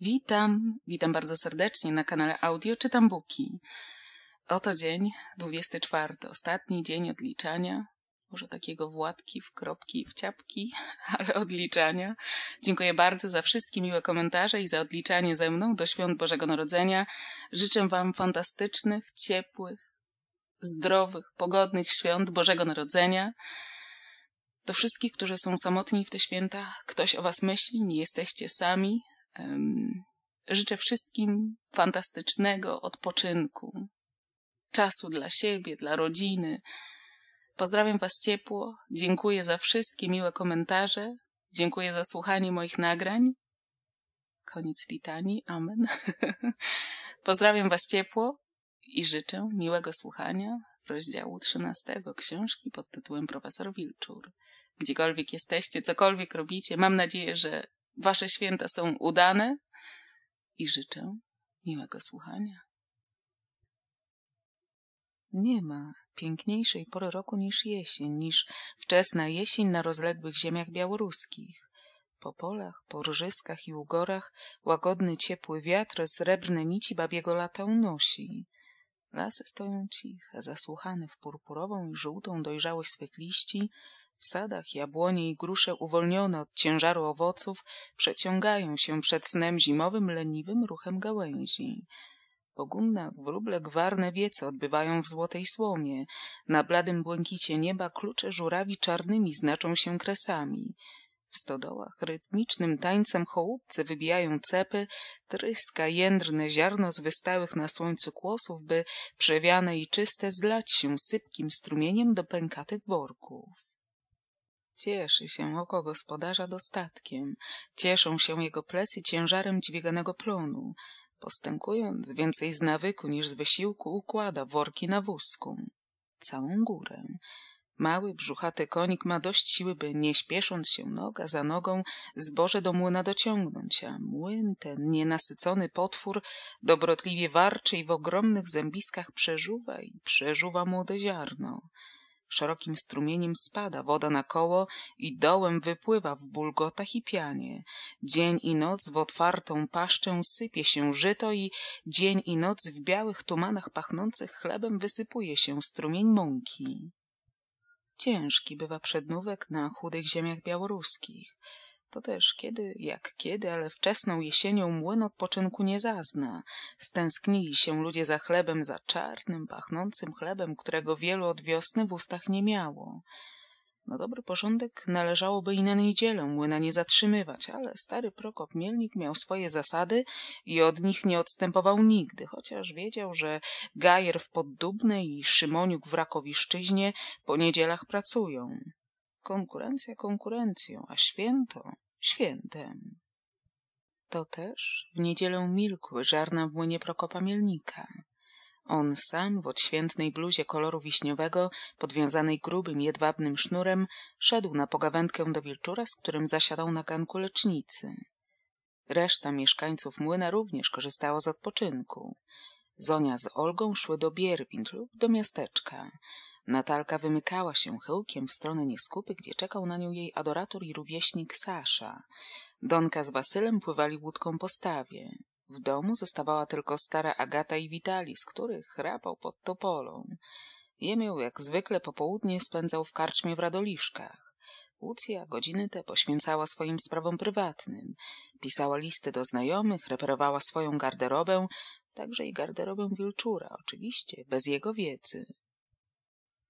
Witam, witam bardzo serdecznie na kanale Audio Czytam Buki. Oto dzień 24, ostatni dzień odliczania. Może takiego władki w kropki i w ciapki, ale odliczania. Dziękuję bardzo za wszystkie miłe komentarze i za odliczanie ze mną do świąt Bożego Narodzenia. Życzę Wam fantastycznych, ciepłych, zdrowych, pogodnych świąt Bożego Narodzenia. Do wszystkich, którzy są samotni w te święta, ktoś o Was myśli, nie jesteście sami. Życzę wszystkim fantastycznego odpoczynku, czasu dla siebie, dla rodziny. Pozdrawiam Was ciepło, dziękuję za wszystkie miłe komentarze, dziękuję za słuchanie moich nagrań. Koniec litanii, amen. Pozdrawiam Was ciepło i życzę miłego słuchania rozdziału 13 książki pod tytułem Profesor Wilczur. Gdziekolwiek jesteście, cokolwiek robicie, mam nadzieję, że Wasze święta są udane i życzę miłego słuchania. Nie ma piękniejszej pory roku niż jesień, niż wczesna jesień na rozległych ziemiach białoruskich. Po polach, po rżyskach i ugorach łagodny ciepły wiatr srebrne nici babiego lata unosi. Lasy stoją ciche, zasłuchane w purpurową i żółtą dojrzałość swych liści, w sadach jabłonie i grusze uwolnione od ciężaru owoców przeciągają się przed snem zimowym leniwym ruchem gałęzi. Po gumnach wróble gwarne wiece odbywają w złotej słomie. Na bladym błękicie nieba klucze żurawi czarnymi znaczą się kresami. W stodołach rytmicznym tańcem chołupce wybijają cepy, tryska jędrne ziarno z wystałych na słońcu kłosów, by przewiane i czyste zlać się sypkim strumieniem do pękatych worków. Cieszy się oko gospodarza dostatkiem, cieszą się jego plecy ciężarem dźwiganego plonu. Postępując więcej z nawyku niż z wysiłku, układa worki na wózku. Całą górę. Mały, brzuchaty konik ma dość siły, by nie śpiesząc się noga za nogą, zboże do młyna dociągnąć, a młyn ten, nienasycony potwór, dobrotliwie warczy i w ogromnych zębiskach przeżuwa i przeżuwa młode ziarno. Szerokim strumieniem spada woda na koło i dołem wypływa w bulgotach i pianie. Dzień i noc w otwartą paszczę sypie się żyto i dzień i noc w białych tumanach pachnących chlebem wysypuje się strumień mąki. Ciężki bywa przednówek na chudych ziemiach białoruskich. To też kiedy, jak kiedy, ale wczesną jesienią młyn odpoczynku nie zazna. Stęsknili się ludzie za chlebem, za czarnym, pachnącym chlebem, którego wielu od wiosny w ustach nie miało. Na dobry porządek należałoby i na niedzielę młyna nie zatrzymywać, ale stary Prokop Mielnik miał swoje zasady i od nich nie odstępował nigdy, chociaż wiedział, że Gajer w Poddubnej i Szymoniuk w Rakowiszczyźnie po niedzielach pracują. Konkurencja konkurencją, a święto świętem. To też w niedzielę milkły żarna w młynie Prokopa Mielnika. On sam w odświętnej bluzie koloru wiśniowego, podwiązanej grubym, jedwabnym sznurem, szedł na pogawędkę do wilczura, z którym zasiadał na ganku lecznicy. Reszta mieszkańców młyna również korzystała z odpoczynku. Zonia z Olgą szły do Bierwind lub do miasteczka. Natalka wymykała się chyłkiem w stronę nieskupy, gdzie czekał na nią jej adorator i rówieśnik Sasza. Donka z Basylem pływali łódką po stawie. W domu zostawała tylko stara Agata i z których chrapał pod topolą. Jemił jak zwykle popołudnie spędzał w karczmie w Radoliszkach. Lucja godziny te poświęcała swoim sprawom prywatnym. Pisała listy do znajomych, reperowała swoją garderobę, także i garderobę Wilczura, oczywiście, bez jego wiedzy.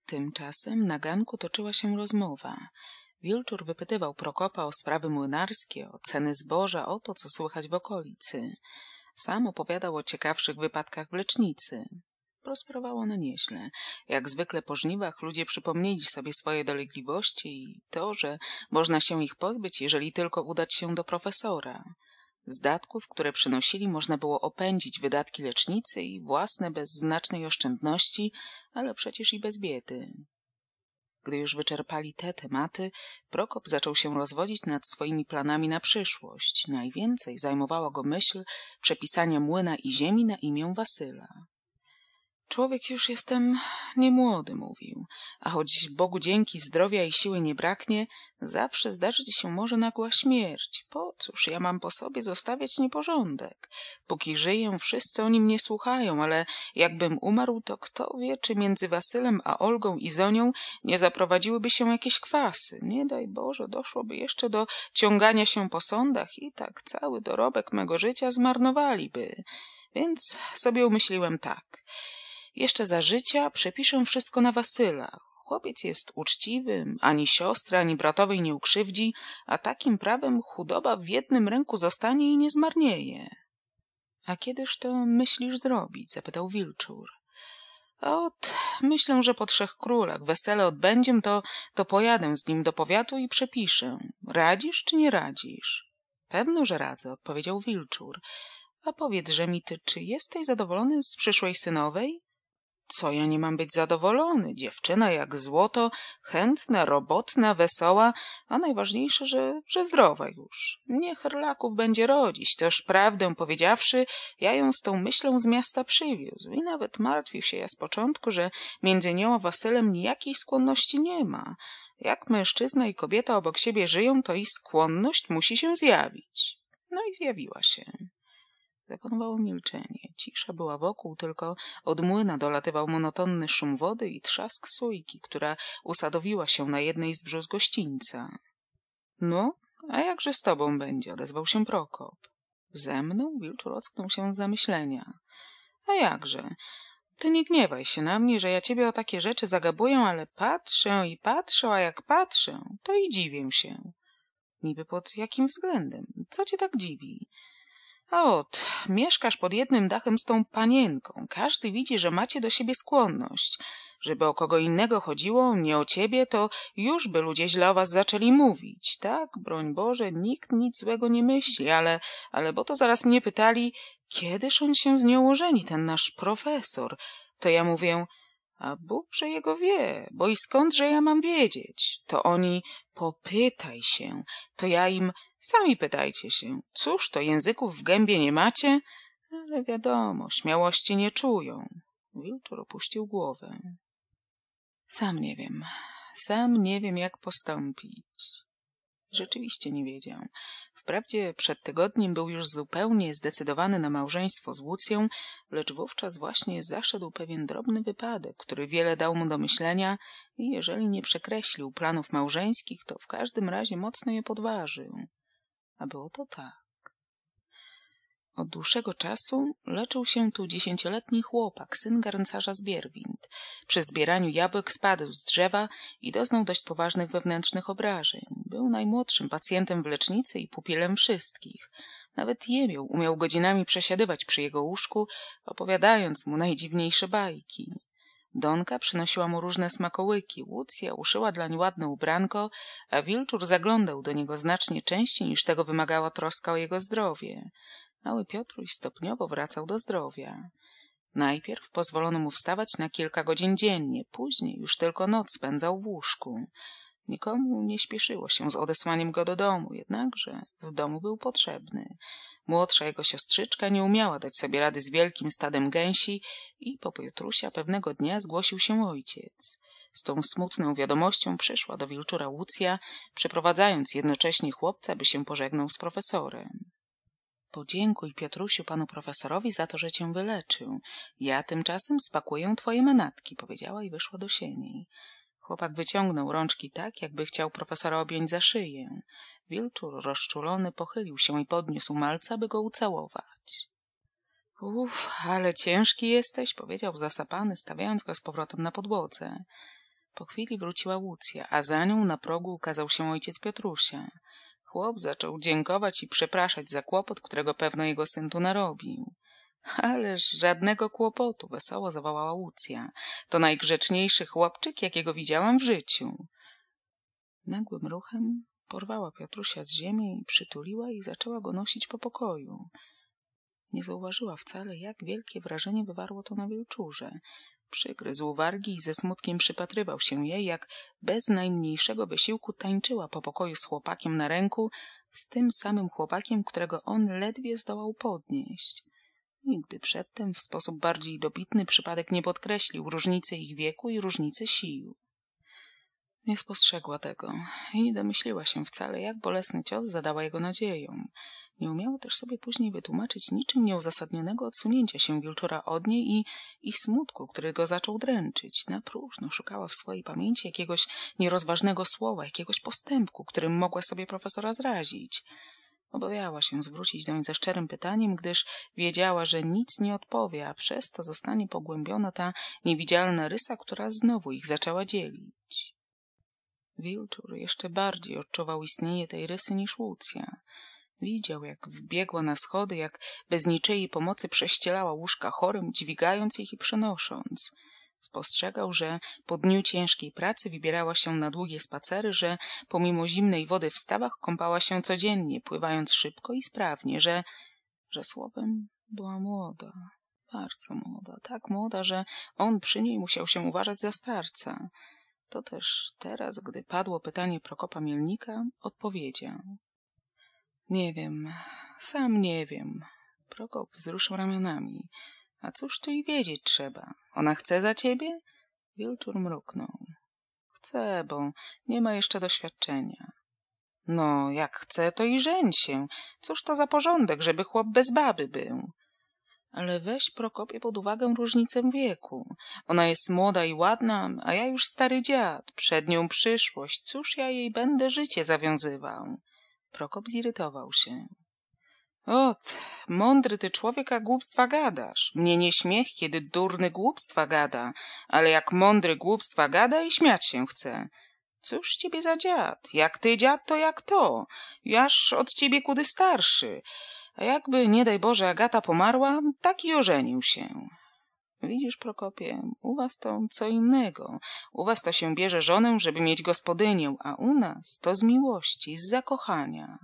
Tymczasem na ganku toczyła się rozmowa. Wilczur wypytywał Prokopa o sprawy młynarskie, o ceny zboża, o to, co słychać w okolicy. Sam opowiadał o ciekawszych wypadkach w lecznicy. Prosperowało na nieźle. Jak zwykle po żniwach ludzie przypomnieli sobie swoje dolegliwości i to, że można się ich pozbyć, jeżeli tylko udać się do profesora. Zdatków, które przynosili, można było opędzić wydatki lecznicy i własne bez znacznej oszczędności, ale przecież i bez biedy. Gdy już wyczerpali te tematy, Prokop zaczął się rozwodzić nad swoimi planami na przyszłość. Najwięcej zajmowała go myśl przepisania młyna i ziemi na imię Wasyla. Człowiek już jestem niemłody, mówił, a choć Bogu dzięki zdrowia i siły nie braknie, zawsze zdarzyć się może nagła śmierć. Po cóż, ja mam po sobie zostawiać nieporządek. Póki żyję, wszyscy o nim nie słuchają, ale jakbym umarł, to kto wie, czy między Wasylem a Olgą i Zonią nie zaprowadziłyby się jakieś kwasy. Nie daj Boże, doszłoby jeszcze do ciągania się po sądach i tak cały dorobek mego życia zmarnowaliby. Więc sobie umyśliłem tak – jeszcze za życia przepiszę wszystko na Wasyla. Chłopiec jest uczciwym, ani siostry, ani bratowej nie ukrzywdzi, a takim prawem chudoba w jednym ręku zostanie i nie zmarnieje. A kiedyż to myślisz zrobić? zapytał Wilczur. Ot, myślę, że po trzech królach wesele odbędziem, to, to pojadę z nim do powiatu i przepiszę. Radzisz czy nie radzisz? Pewno, że radzę, odpowiedział Wilczur. A powiedz, że mi ty, czy jesteś zadowolony z przyszłej synowej? Co ja nie mam być zadowolony? Dziewczyna jak złoto, chętna, robotna, wesoła, a najważniejsze, że, że zdrowa już. Nie herlaków będzie rodzić, toż prawdę powiedziawszy, ja ją z tą myślą z miasta przywiózł i nawet martwił się ja z początku, że między nią a Wasylem nijakiej skłonności nie ma. Jak mężczyzna i kobieta obok siebie żyją, to i skłonność musi się zjawić. No i zjawiła się. Zapanowało milczenie. Cisza była wokół, tylko od młyna dolatywał monotonny szum wody i trzask sójki, która usadowiła się na jednej z brzoz gościńca. No, a jakże z tobą będzie? odezwał się Prokop. Ze mną? Wilcz ocknął się z zamyślenia. A jakże? Ty nie gniewaj się na mnie, że ja ciebie o takie rzeczy zagabuję, ale patrzę i patrzę, a jak patrzę, to i dziwię się. Niby pod jakim względem? Co cię tak dziwi? ot, mieszkasz pod jednym dachem z tą panienką. Każdy widzi, że macie do siebie skłonność. Żeby o kogo innego chodziło, nie o ciebie, to już by ludzie źle o was zaczęli mówić. Tak, broń Boże, nikt nic złego nie myśli, ale, ale bo to zaraz mnie pytali, kiedyż on się z nią ożeni, ten nasz profesor. To ja mówię, a Bógże jego wie, bo i skądże ja mam wiedzieć? To oni popytaj się, to ja im sami pytajcie się. Cóż to języków w gębie nie macie? Ale wiadomo, śmiałości nie czują. Wilczur opuścił głowę. Sam nie wiem, sam nie wiem jak postąpić. Rzeczywiście nie wiedział. Wprawdzie przed tygodniem był już zupełnie zdecydowany na małżeństwo z Łucją, lecz wówczas właśnie zaszedł pewien drobny wypadek, który wiele dał mu do myślenia i jeżeli nie przekreślił planów małżeńskich, to w każdym razie mocno je podważył. A było to tak. Od dłuższego czasu leczył się tu dziesięcioletni chłopak, syn garncarza z Bierwind. Przy zbieraniu jabłek spadł z drzewa i doznał dość poważnych wewnętrznych obrażeń. Był najmłodszym pacjentem w lecznicy i pupilem wszystkich. Nawet jemioł umiał godzinami przesiadywać przy jego łóżku, opowiadając mu najdziwniejsze bajki. Donka przynosiła mu różne smakołyki, Łucja uszyła dlań ładne ubranko, a wilczur zaglądał do niego znacznie częściej niż tego wymagała troska o jego zdrowie mały Piotruś stopniowo wracał do zdrowia. Najpierw pozwolono mu wstawać na kilka godzin dziennie, później już tylko noc spędzał w łóżku. Nikomu nie śpieszyło się z odesłaniem go do domu, jednakże w domu był potrzebny. Młodsza jego siostrzyczka nie umiała dać sobie rady z wielkim stadem gęsi i po Piotrusia pewnego dnia zgłosił się ojciec. Z tą smutną wiadomością przyszła do wilczura Łucja, przeprowadzając jednocześnie chłopca, by się pożegnał z profesorem. Podziękuj, Piotrusiu, panu profesorowi za to, że cię wyleczył. Ja tymczasem spakuję twoje manatki, powiedziała i wyszła do sieni. Chłopak wyciągnął rączki tak, jakby chciał profesora objąć za szyję. Wilczur rozczulony pochylił się i podniósł malca, by go ucałować. Uff, ale ciężki jesteś, powiedział zasapany, stawiając go z powrotem na podłodze. Po chwili wróciła Łucja, a za nią na progu ukazał się ojciec Piotrusia. Chłop zaczął dziękować i przepraszać za kłopot, którego pewno jego syn tu narobił. Ależ żadnego kłopotu, wesoło zawołała Łucja. To najgrzeczniejszy chłopczyk, jakiego widziałam w życiu. Nagłym ruchem porwała Piotrusia z ziemi i przytuliła i zaczęła go nosić po pokoju. Nie zauważyła wcale, jak wielkie wrażenie wywarło to na wielczurze. Przygryzł wargi i ze smutkiem przypatrywał się jej, jak bez najmniejszego wysiłku tańczyła po pokoju z chłopakiem na ręku, z tym samym chłopakiem, którego on ledwie zdołał podnieść. Nigdy przedtem w sposób bardziej dobitny przypadek nie podkreślił różnicy ich wieku i różnicy sił. Nie spostrzegła tego i nie domyśliła się wcale, jak bolesny cios zadała jego nadzieją. Nie umiała też sobie później wytłumaczyć niczym nieuzasadnionego odsunięcia się Wilczora od niej i, i smutku, który go zaczął dręczyć. Na próżno szukała w swojej pamięci jakiegoś nierozważnego słowa, jakiegoś postępku, którym mogła sobie profesora zrazić. Obawiała się zwrócić doń ze szczerym pytaniem, gdyż wiedziała, że nic nie odpowie, a przez to zostanie pogłębiona ta niewidzialna rysa, która znowu ich zaczęła dzielić. Wilczur jeszcze bardziej odczuwał istnienie tej rysy niż Łucja. Widział, jak wbiegła na schody, jak bez niczyjej pomocy prześcielała łóżka chorym, dźwigając ich i przenosząc. Spostrzegał, że po dniu ciężkiej pracy wybierała się na długie spacery, że pomimo zimnej wody w stawach kąpała się codziennie, pływając szybko i sprawnie, że, że słowem była młoda, bardzo młoda, tak młoda, że on przy niej musiał się uważać za starca. To też teraz, gdy padło pytanie Prokopa Mielnika, odpowiedział. Nie wiem, sam nie wiem. Prokop wzruszył ramionami. A cóż tu i wiedzieć trzeba? Ona chce za ciebie? Wilczur mruknął. Chce, bo nie ma jeszcze doświadczenia. No, jak chce, to i żeń się. Cóż to za porządek, żeby chłop bez baby był? Ale weź Prokopie pod uwagę różnicę wieku. Ona jest młoda i ładna, a ja już stary dziad. Przed nią przyszłość. Cóż ja jej będę życie zawiązywał? Prokop zirytował się. Ot, mądry ty człowiek, a głupstwa gadasz. Mnie nie śmiech, kiedy durny głupstwa gada, ale jak mądry głupstwa gada i śmiać się chce. Cóż ciebie za dziad? Jak ty dziad, to jak to. Jaż od ciebie kudy starszy. A jakby, nie daj Boże, Agata pomarła, tak i ożenił się. Widzisz, Prokopie, u was to co innego. U was to się bierze żonę, żeby mieć gospodynię, a u nas to z miłości, z zakochania.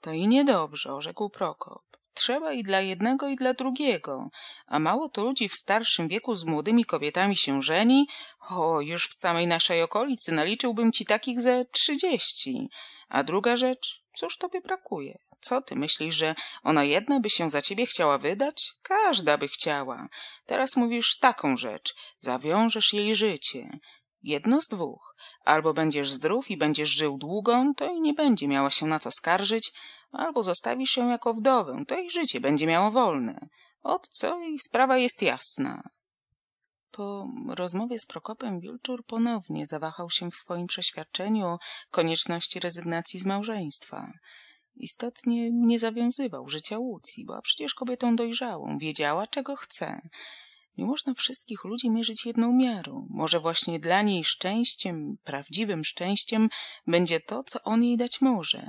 To i niedobrze, rzekł Prokop. Trzeba i dla jednego, i dla drugiego. A mało to ludzi w starszym wieku z młodymi kobietami się żeni. O, już w samej naszej okolicy naliczyłbym ci takich ze trzydzieści. A druga rzecz, cóż tobie brakuje? Co ty myślisz, że ona jedna by się za ciebie chciała wydać? Każda by chciała. Teraz mówisz taką rzecz. Zawiążesz jej życie. Jedno z dwóch. Albo będziesz zdrów i będziesz żył długo, to i nie będzie miała się na co skarżyć, albo zostawisz się jako wdowę, to i życie będzie miało wolne. Od co i sprawa jest jasna. Po rozmowie z Prokopem Wilczur ponownie zawahał się w swoim przeświadczeniu o konieczności rezygnacji z małżeństwa. Istotnie nie zawiązywał życia Łucji, była przecież kobietą dojrzałą, wiedziała czego chce. Nie można wszystkich ludzi mierzyć jedną miarą. Może właśnie dla niej szczęściem, prawdziwym szczęściem, będzie to, co on jej dać może.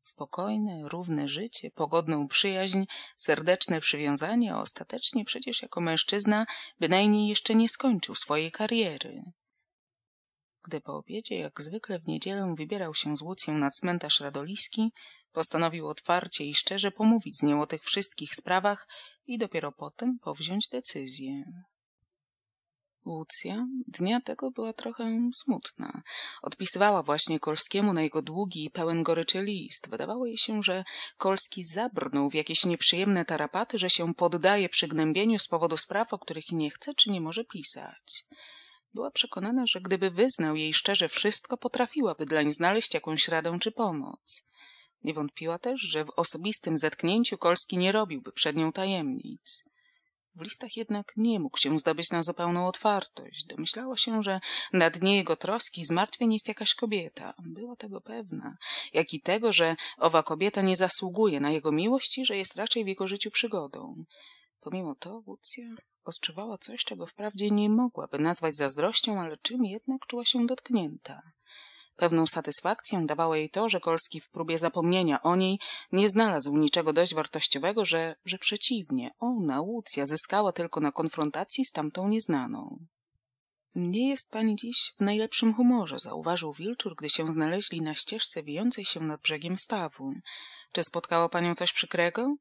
Spokojne, równe życie, pogodną przyjaźń, serdeczne przywiązanie, a ostatecznie przecież jako mężczyzna bynajmniej jeszcze nie skończył swojej kariery. Gdy po obiedzie, jak zwykle w niedzielę, wybierał się z Łucją na cmentarz radoliski, postanowił otwarcie i szczerze pomówić z nią o tych wszystkich sprawach i dopiero potem powziąć decyzję. Łucja dnia tego była trochę smutna. Odpisywała właśnie Kolskiemu na jego długi i pełen goryczy list. Wydawało jej się, że Kolski zabrnął w jakieś nieprzyjemne tarapaty, że się poddaje przygnębieniu z powodu spraw, o których nie chce czy nie może pisać. Była przekonana, że gdyby wyznał jej szczerze wszystko, potrafiłaby dlań znaleźć jakąś radę czy pomoc. Nie wątpiła też, że w osobistym zetknięciu Kolski nie robiłby przed nią tajemnic. W listach jednak nie mógł się zdobyć na zupełną otwartość. Domyślała się, że na dnie jego troski i zmartwień jest jakaś kobieta. Była tego pewna. Jak i tego, że owa kobieta nie zasługuje na jego miłość i że jest raczej w jego życiu przygodą. Pomimo to Lucja odczuwała coś, czego wprawdzie nie mogłaby nazwać zazdrością, ale czym jednak czuła się dotknięta. Pewną satysfakcję dawało jej to, że Kolski w próbie zapomnienia o niej nie znalazł niczego dość wartościowego, że, że przeciwnie, ona, Łucja, zyskała tylko na konfrontacji z tamtą nieznaną. Nie jest pani dziś w najlepszym humorze, zauważył Wilczur, gdy się znaleźli na ścieżce wijącej się nad brzegiem stawu. Czy spotkało panią coś przykrego?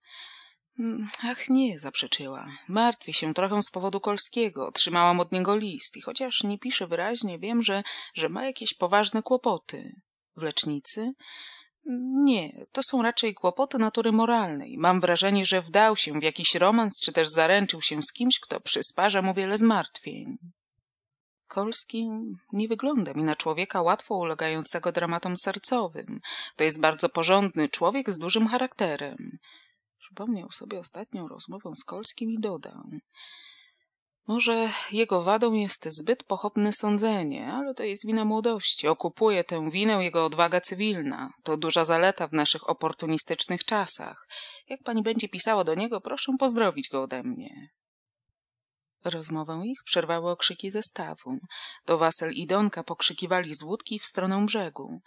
Mm, ach nie, zaprzeczyła. Martwię się trochę z powodu Kolskiego. Otrzymałam od niego list i chociaż nie pisze wyraźnie, wiem, że, że ma jakieś poważne kłopoty. W lecznicy? Nie, to są raczej kłopoty natury moralnej. Mam wrażenie, że wdał się w jakiś romans, czy też zaręczył się z kimś, kto przysparza mu wiele zmartwień. Kolski nie wygląda mi na człowieka łatwo ulegającego dramatom sercowym. To jest bardzo porządny człowiek z dużym charakterem. Przypomniał sobie ostatnią rozmowę z Kolskim i dodał. Może jego wadą jest zbyt pochopne sądzenie, ale to jest wina młodości. Okupuje tę winę jego odwaga cywilna. To duża zaleta w naszych oportunistycznych czasach. Jak pani będzie pisała do niego, proszę pozdrowić go ode mnie. Rozmowę ich przerwały okrzyki zestawu. To Wasel i Donka pokrzykiwali z łódki w stronę brzegu.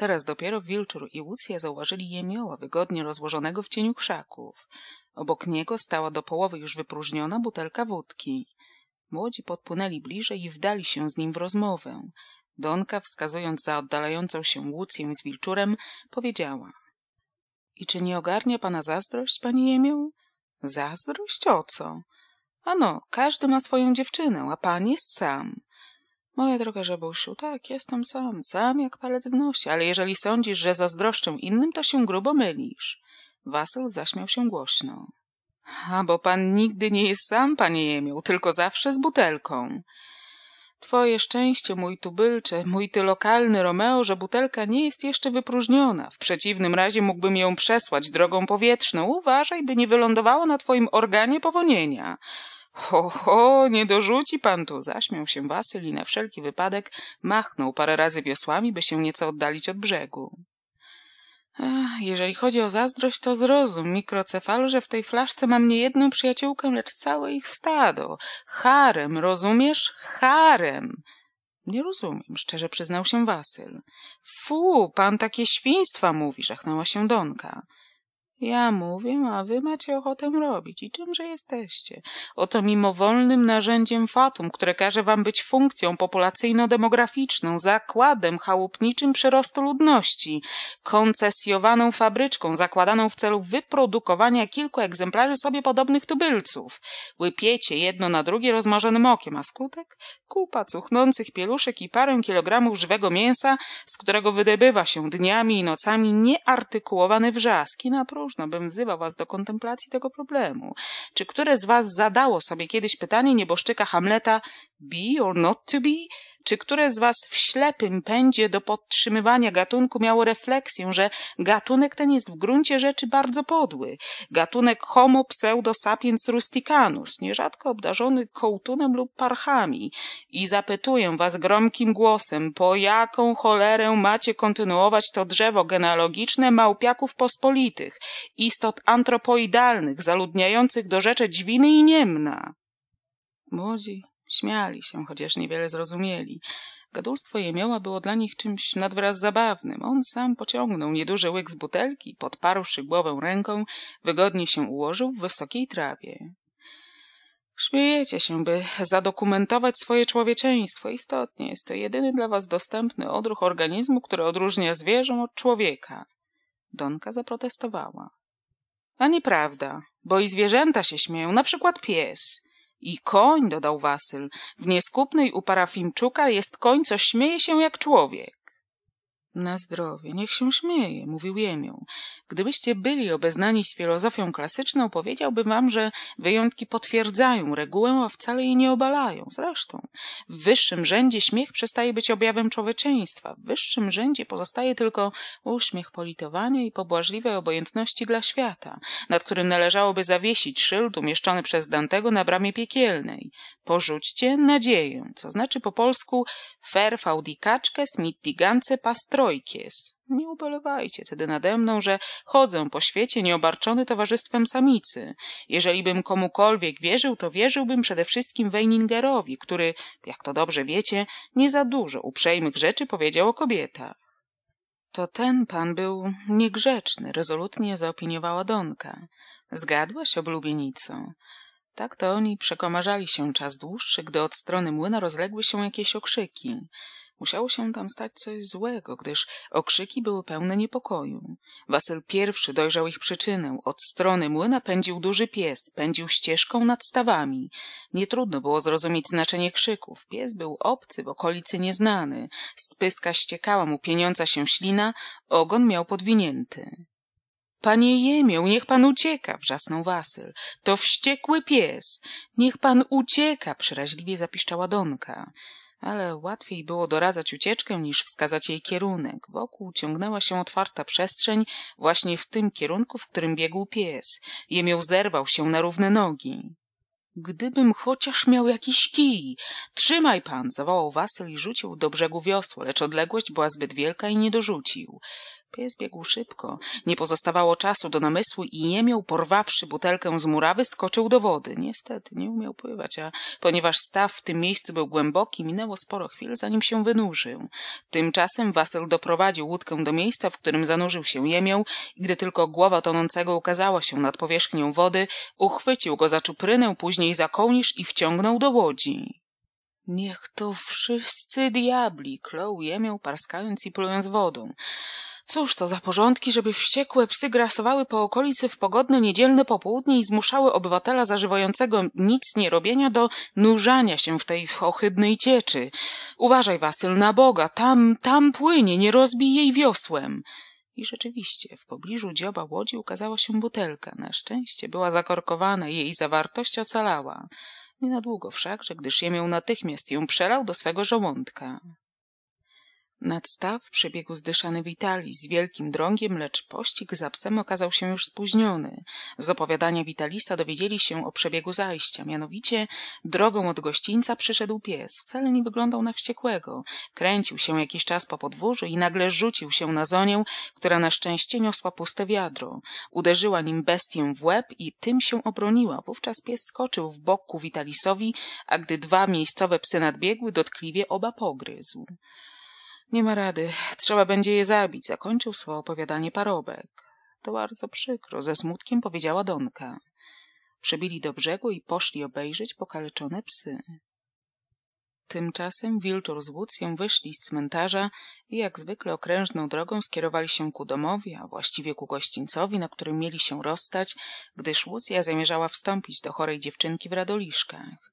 Teraz dopiero Wilczur i Łucja zauważyli jemioła wygodnie rozłożonego w cieniu krzaków. Obok niego stała do połowy już wypróżniona butelka wódki. Młodzi podpłynęli bliżej i wdali się z nim w rozmowę. Donka, wskazując za oddalającą się Łucję z Wilczurem, powiedziała – I czy nie ogarnia pana zazdrość, panie Jemioł? Zazdrość? O co? – Ano, każdy ma swoją dziewczynę, a pan jest sam – Moja droga Żabusiu, tak, jestem sam, sam jak palec w nosie, ale jeżeli sądzisz, że zazdroszczę innym, to się grubo mylisz. Wasyl zaśmiał się głośno. A bo pan nigdy nie jest sam, panie Jemił, tylko zawsze z butelką. Twoje szczęście, mój tubylcze, mój ty lokalny Romeo, że butelka nie jest jeszcze wypróżniona. W przeciwnym razie mógłbym ją przesłać drogą powietrzną. Uważaj, by nie wylądowała na twoim organie powonienia. Ho, ho, nie dorzuci pan tu! Zaśmiał się Wasyl i na wszelki wypadek machnął parę razy wiosłami, by się nieco oddalić od brzegu. Ach, jeżeli chodzi o zazdrość, to zrozum, mikrocefal, że w tej flaszce mam nie jedną przyjaciółkę, lecz całe ich stado. Harem, rozumiesz? Harem! Nie rozumiem, szczerze przyznał się Wasyl. Fu, pan takie świństwa mówi, żachnęła się Donka. Ja mówię, a wy macie ochotę robić. I czymże jesteście? Oto mimowolnym narzędziem fatum, które każe wam być funkcją populacyjno-demograficzną, zakładem chałupniczym przyrostu ludności, koncesjowaną fabryczką zakładaną w celu wyprodukowania kilku egzemplarzy sobie podobnych tubylców. Łypiecie jedno na drugie rozmarzonym okiem, a skutek? Kupa cuchnących pieluszek i parę kilogramów żywego mięsa, z którego wydobywa się dniami i nocami nieartykułowany wrzask i na próżno można bym wzywał was do kontemplacji tego problemu. Czy które z was zadało sobie kiedyś pytanie nieboszczyka Hamleta be or not to be? Czy które z was w ślepym pędzie do podtrzymywania gatunku miało refleksję, że gatunek ten jest w gruncie rzeczy bardzo podły? Gatunek homo pseudo sapiens rusticanus, nierzadko obdarzony kołtunem lub parchami. I zapytuję was gromkim głosem, po jaką cholerę macie kontynuować to drzewo genealogiczne małpiaków pospolitych, istot antropoidalnych, zaludniających do rzeczy dźwiny i niemna? Młodzi, Śmiali się, chociaż niewiele zrozumieli. Gadulstwo Jemioła było dla nich czymś nadwraz zabawnym. On sam pociągnął nieduży łyk z butelki, podparłszy głowę ręką, wygodnie się ułożył w wysokiej trawie. Śmiejecie się, by zadokumentować swoje człowieczeństwo. Istotnie jest to jedyny dla was dostępny odruch organizmu, który odróżnia zwierzę od człowieka. Donka zaprotestowała. A nieprawda, bo i zwierzęta się śmieją, na przykład pies. I koń, dodał Wasyl, w nieskupnej u Parafimczuka jest koń, co śmieje się jak człowiek. Na zdrowie, niech się śmieje, mówił Jemią. Gdybyście byli obeznani z filozofią klasyczną, powiedziałbym wam, że wyjątki potwierdzają regułę, a wcale jej nie obalają. Zresztą, w wyższym rzędzie śmiech przestaje być objawem człowieczeństwa. W wyższym rzędzie pozostaje tylko uśmiech politowania i pobłażliwej obojętności dla świata, nad którym należałoby zawiesić szyld umieszczony przez Dantego na bramie piekielnej. Porzućcie nadzieję, co znaczy po polsku fer faudikaczkę, smittigance pastro trojkies. Nie ubolewajcie tedy nade mną, że chodzę po świecie nieobarczony towarzystwem samicy. Jeżeli bym komukolwiek wierzył, to wierzyłbym przede wszystkim Weiningerowi, który, jak to dobrze wiecie, nie za dużo uprzejmych rzeczy powiedział o kobietach. To ten pan był niegrzeczny, rezolutnie zaopiniowała Donka. Zgadłaś, oblubienicą. Tak to oni przekomarzali się czas dłuższy, gdy od strony młyna rozległy się jakieś okrzyki. Musiało się tam stać coś złego, gdyż okrzyki były pełne niepokoju. Wasyl pierwszy dojrzał ich przyczynę. Od strony młyna pędził duży pies, pędził ścieżką nad stawami. Nie trudno było zrozumieć znaczenie krzyków. Pies był obcy, w okolicy nieznany. Z pyska ściekała mu pieniąca się ślina, ogon miał podwinięty. Panie Jemię, niech pan ucieka, wrzasnął Wasyl. To wściekły pies. Niech pan ucieka, przeraźliwie zapiszczała Donka ale łatwiej było doradzać ucieczkę niż wskazać jej kierunek. Wokół ciągnęła się otwarta przestrzeń właśnie w tym kierunku, w którym biegł pies. Jemioł zerwał się na równe nogi. Gdybym chociaż miał jakiś kij! Trzymaj pan! zawołał Wasyl i rzucił do brzegu wiosło, lecz odległość była zbyt wielka i nie dorzucił. Pies biegł szybko. Nie pozostawało czasu do namysłu i nie miał, porwawszy butelkę z murawy, skoczył do wody. Niestety, nie umiał pływać, a ponieważ staw w tym miejscu był głęboki, minęło sporo chwil, zanim się wynurzył. Tymczasem Wasyl doprowadził łódkę do miejsca, w którym zanurzył się jemioł i gdy tylko głowa tonącego ukazała się nad powierzchnią wody, uchwycił go za czuprynę, później za kołnierz i wciągnął do łodzi. Niech to wszyscy diabli, klął jemioł, parskając i plując wodą. Cóż to za porządki, żeby wściekłe psy grasowały po okolicy w pogodne niedzielne popołudnie i zmuszały obywatela zażywającego nic nie robienia do nurzania się w tej ohydnej cieczy. Uważaj, Wasyl, na Boga, tam, tam płynie, nie rozbij jej wiosłem. I rzeczywiście, w pobliżu dzioba łodzi ukazała się butelka. Na szczęście była zakorkowana i jej zawartość ocalała. Nie na długo wszakże, gdyż je natychmiast ją przelał do swego żołądka. Nad staw przebiegł zdyszany Witali z wielkim drągiem, lecz pościg za psem okazał się już spóźniony. Z opowiadania Witalisa dowiedzieli się o przebiegu zajścia, mianowicie drogą od gościńca przyszedł pies. Wcale nie wyglądał na wściekłego. Kręcił się jakiś czas po podwórzu i nagle rzucił się na zonię, która na szczęście niosła puste wiadro. Uderzyła nim bestię w łeb i tym się obroniła. Wówczas pies skoczył w boku Witalisowi, a gdy dwa miejscowe psy nadbiegły, dotkliwie oba pogryzł. Nie ma rady, trzeba będzie je zabić, zakończył swoje opowiadanie parobek. To bardzo przykro, ze smutkiem powiedziała Donka. Przebili do brzegu i poszli obejrzeć pokaleczone psy. Tymczasem Wilczur z Łucją wyszli z cmentarza i jak zwykle okrężną drogą skierowali się ku domowi, a właściwie ku gościńcowi, na którym mieli się rozstać, gdyż Łucja zamierzała wstąpić do chorej dziewczynki w Radoliszkach.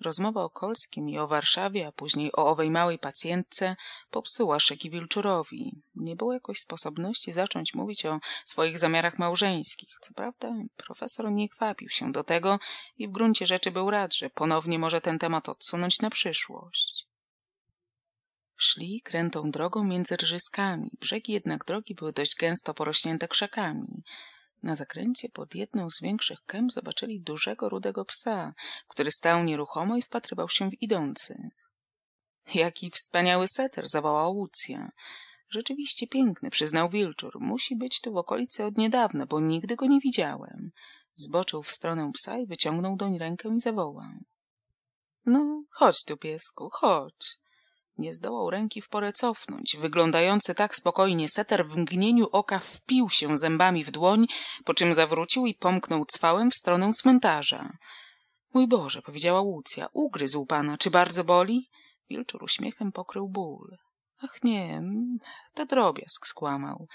Rozmowa o Kolskim i o Warszawie, a później o owej małej pacjentce popsuła szyki Wilczurowi. Nie było jakoś sposobności zacząć mówić o swoich zamiarach małżeńskich. Co prawda profesor nie kwapił się do tego i w gruncie rzeczy był rad, że ponownie może ten temat odsunąć na przyszłość. Szli krętą drogą między rżyskami, brzegi jednak drogi były dość gęsto porośnięte krzakami. Na zakręcie pod jedną z większych kęp zobaczyli dużego rudego psa, który stał nieruchomo i wpatrywał się w idący. Jaki wspaniały seter! zawołała Łucja. Rzeczywiście piękny, przyznał Wilczur. Musi być tu w okolicy od niedawna, bo nigdy go nie widziałem. Zboczył w stronę psa i wyciągnął doń rękę i zawołał. No, chodź tu, piesku, chodź. Nie zdołał ręki w porę cofnąć. Wyglądający tak spokojnie seter w mgnieniu oka wpił się zębami w dłoń, po czym zawrócił i pomknął cwałem w stronę cmentarza. Mój Boże, powiedziała Łucja, ugryzł pana, czy bardzo boli? Wilczur uśmiechem pokrył ból. Ach nie, to drobiazg skłamał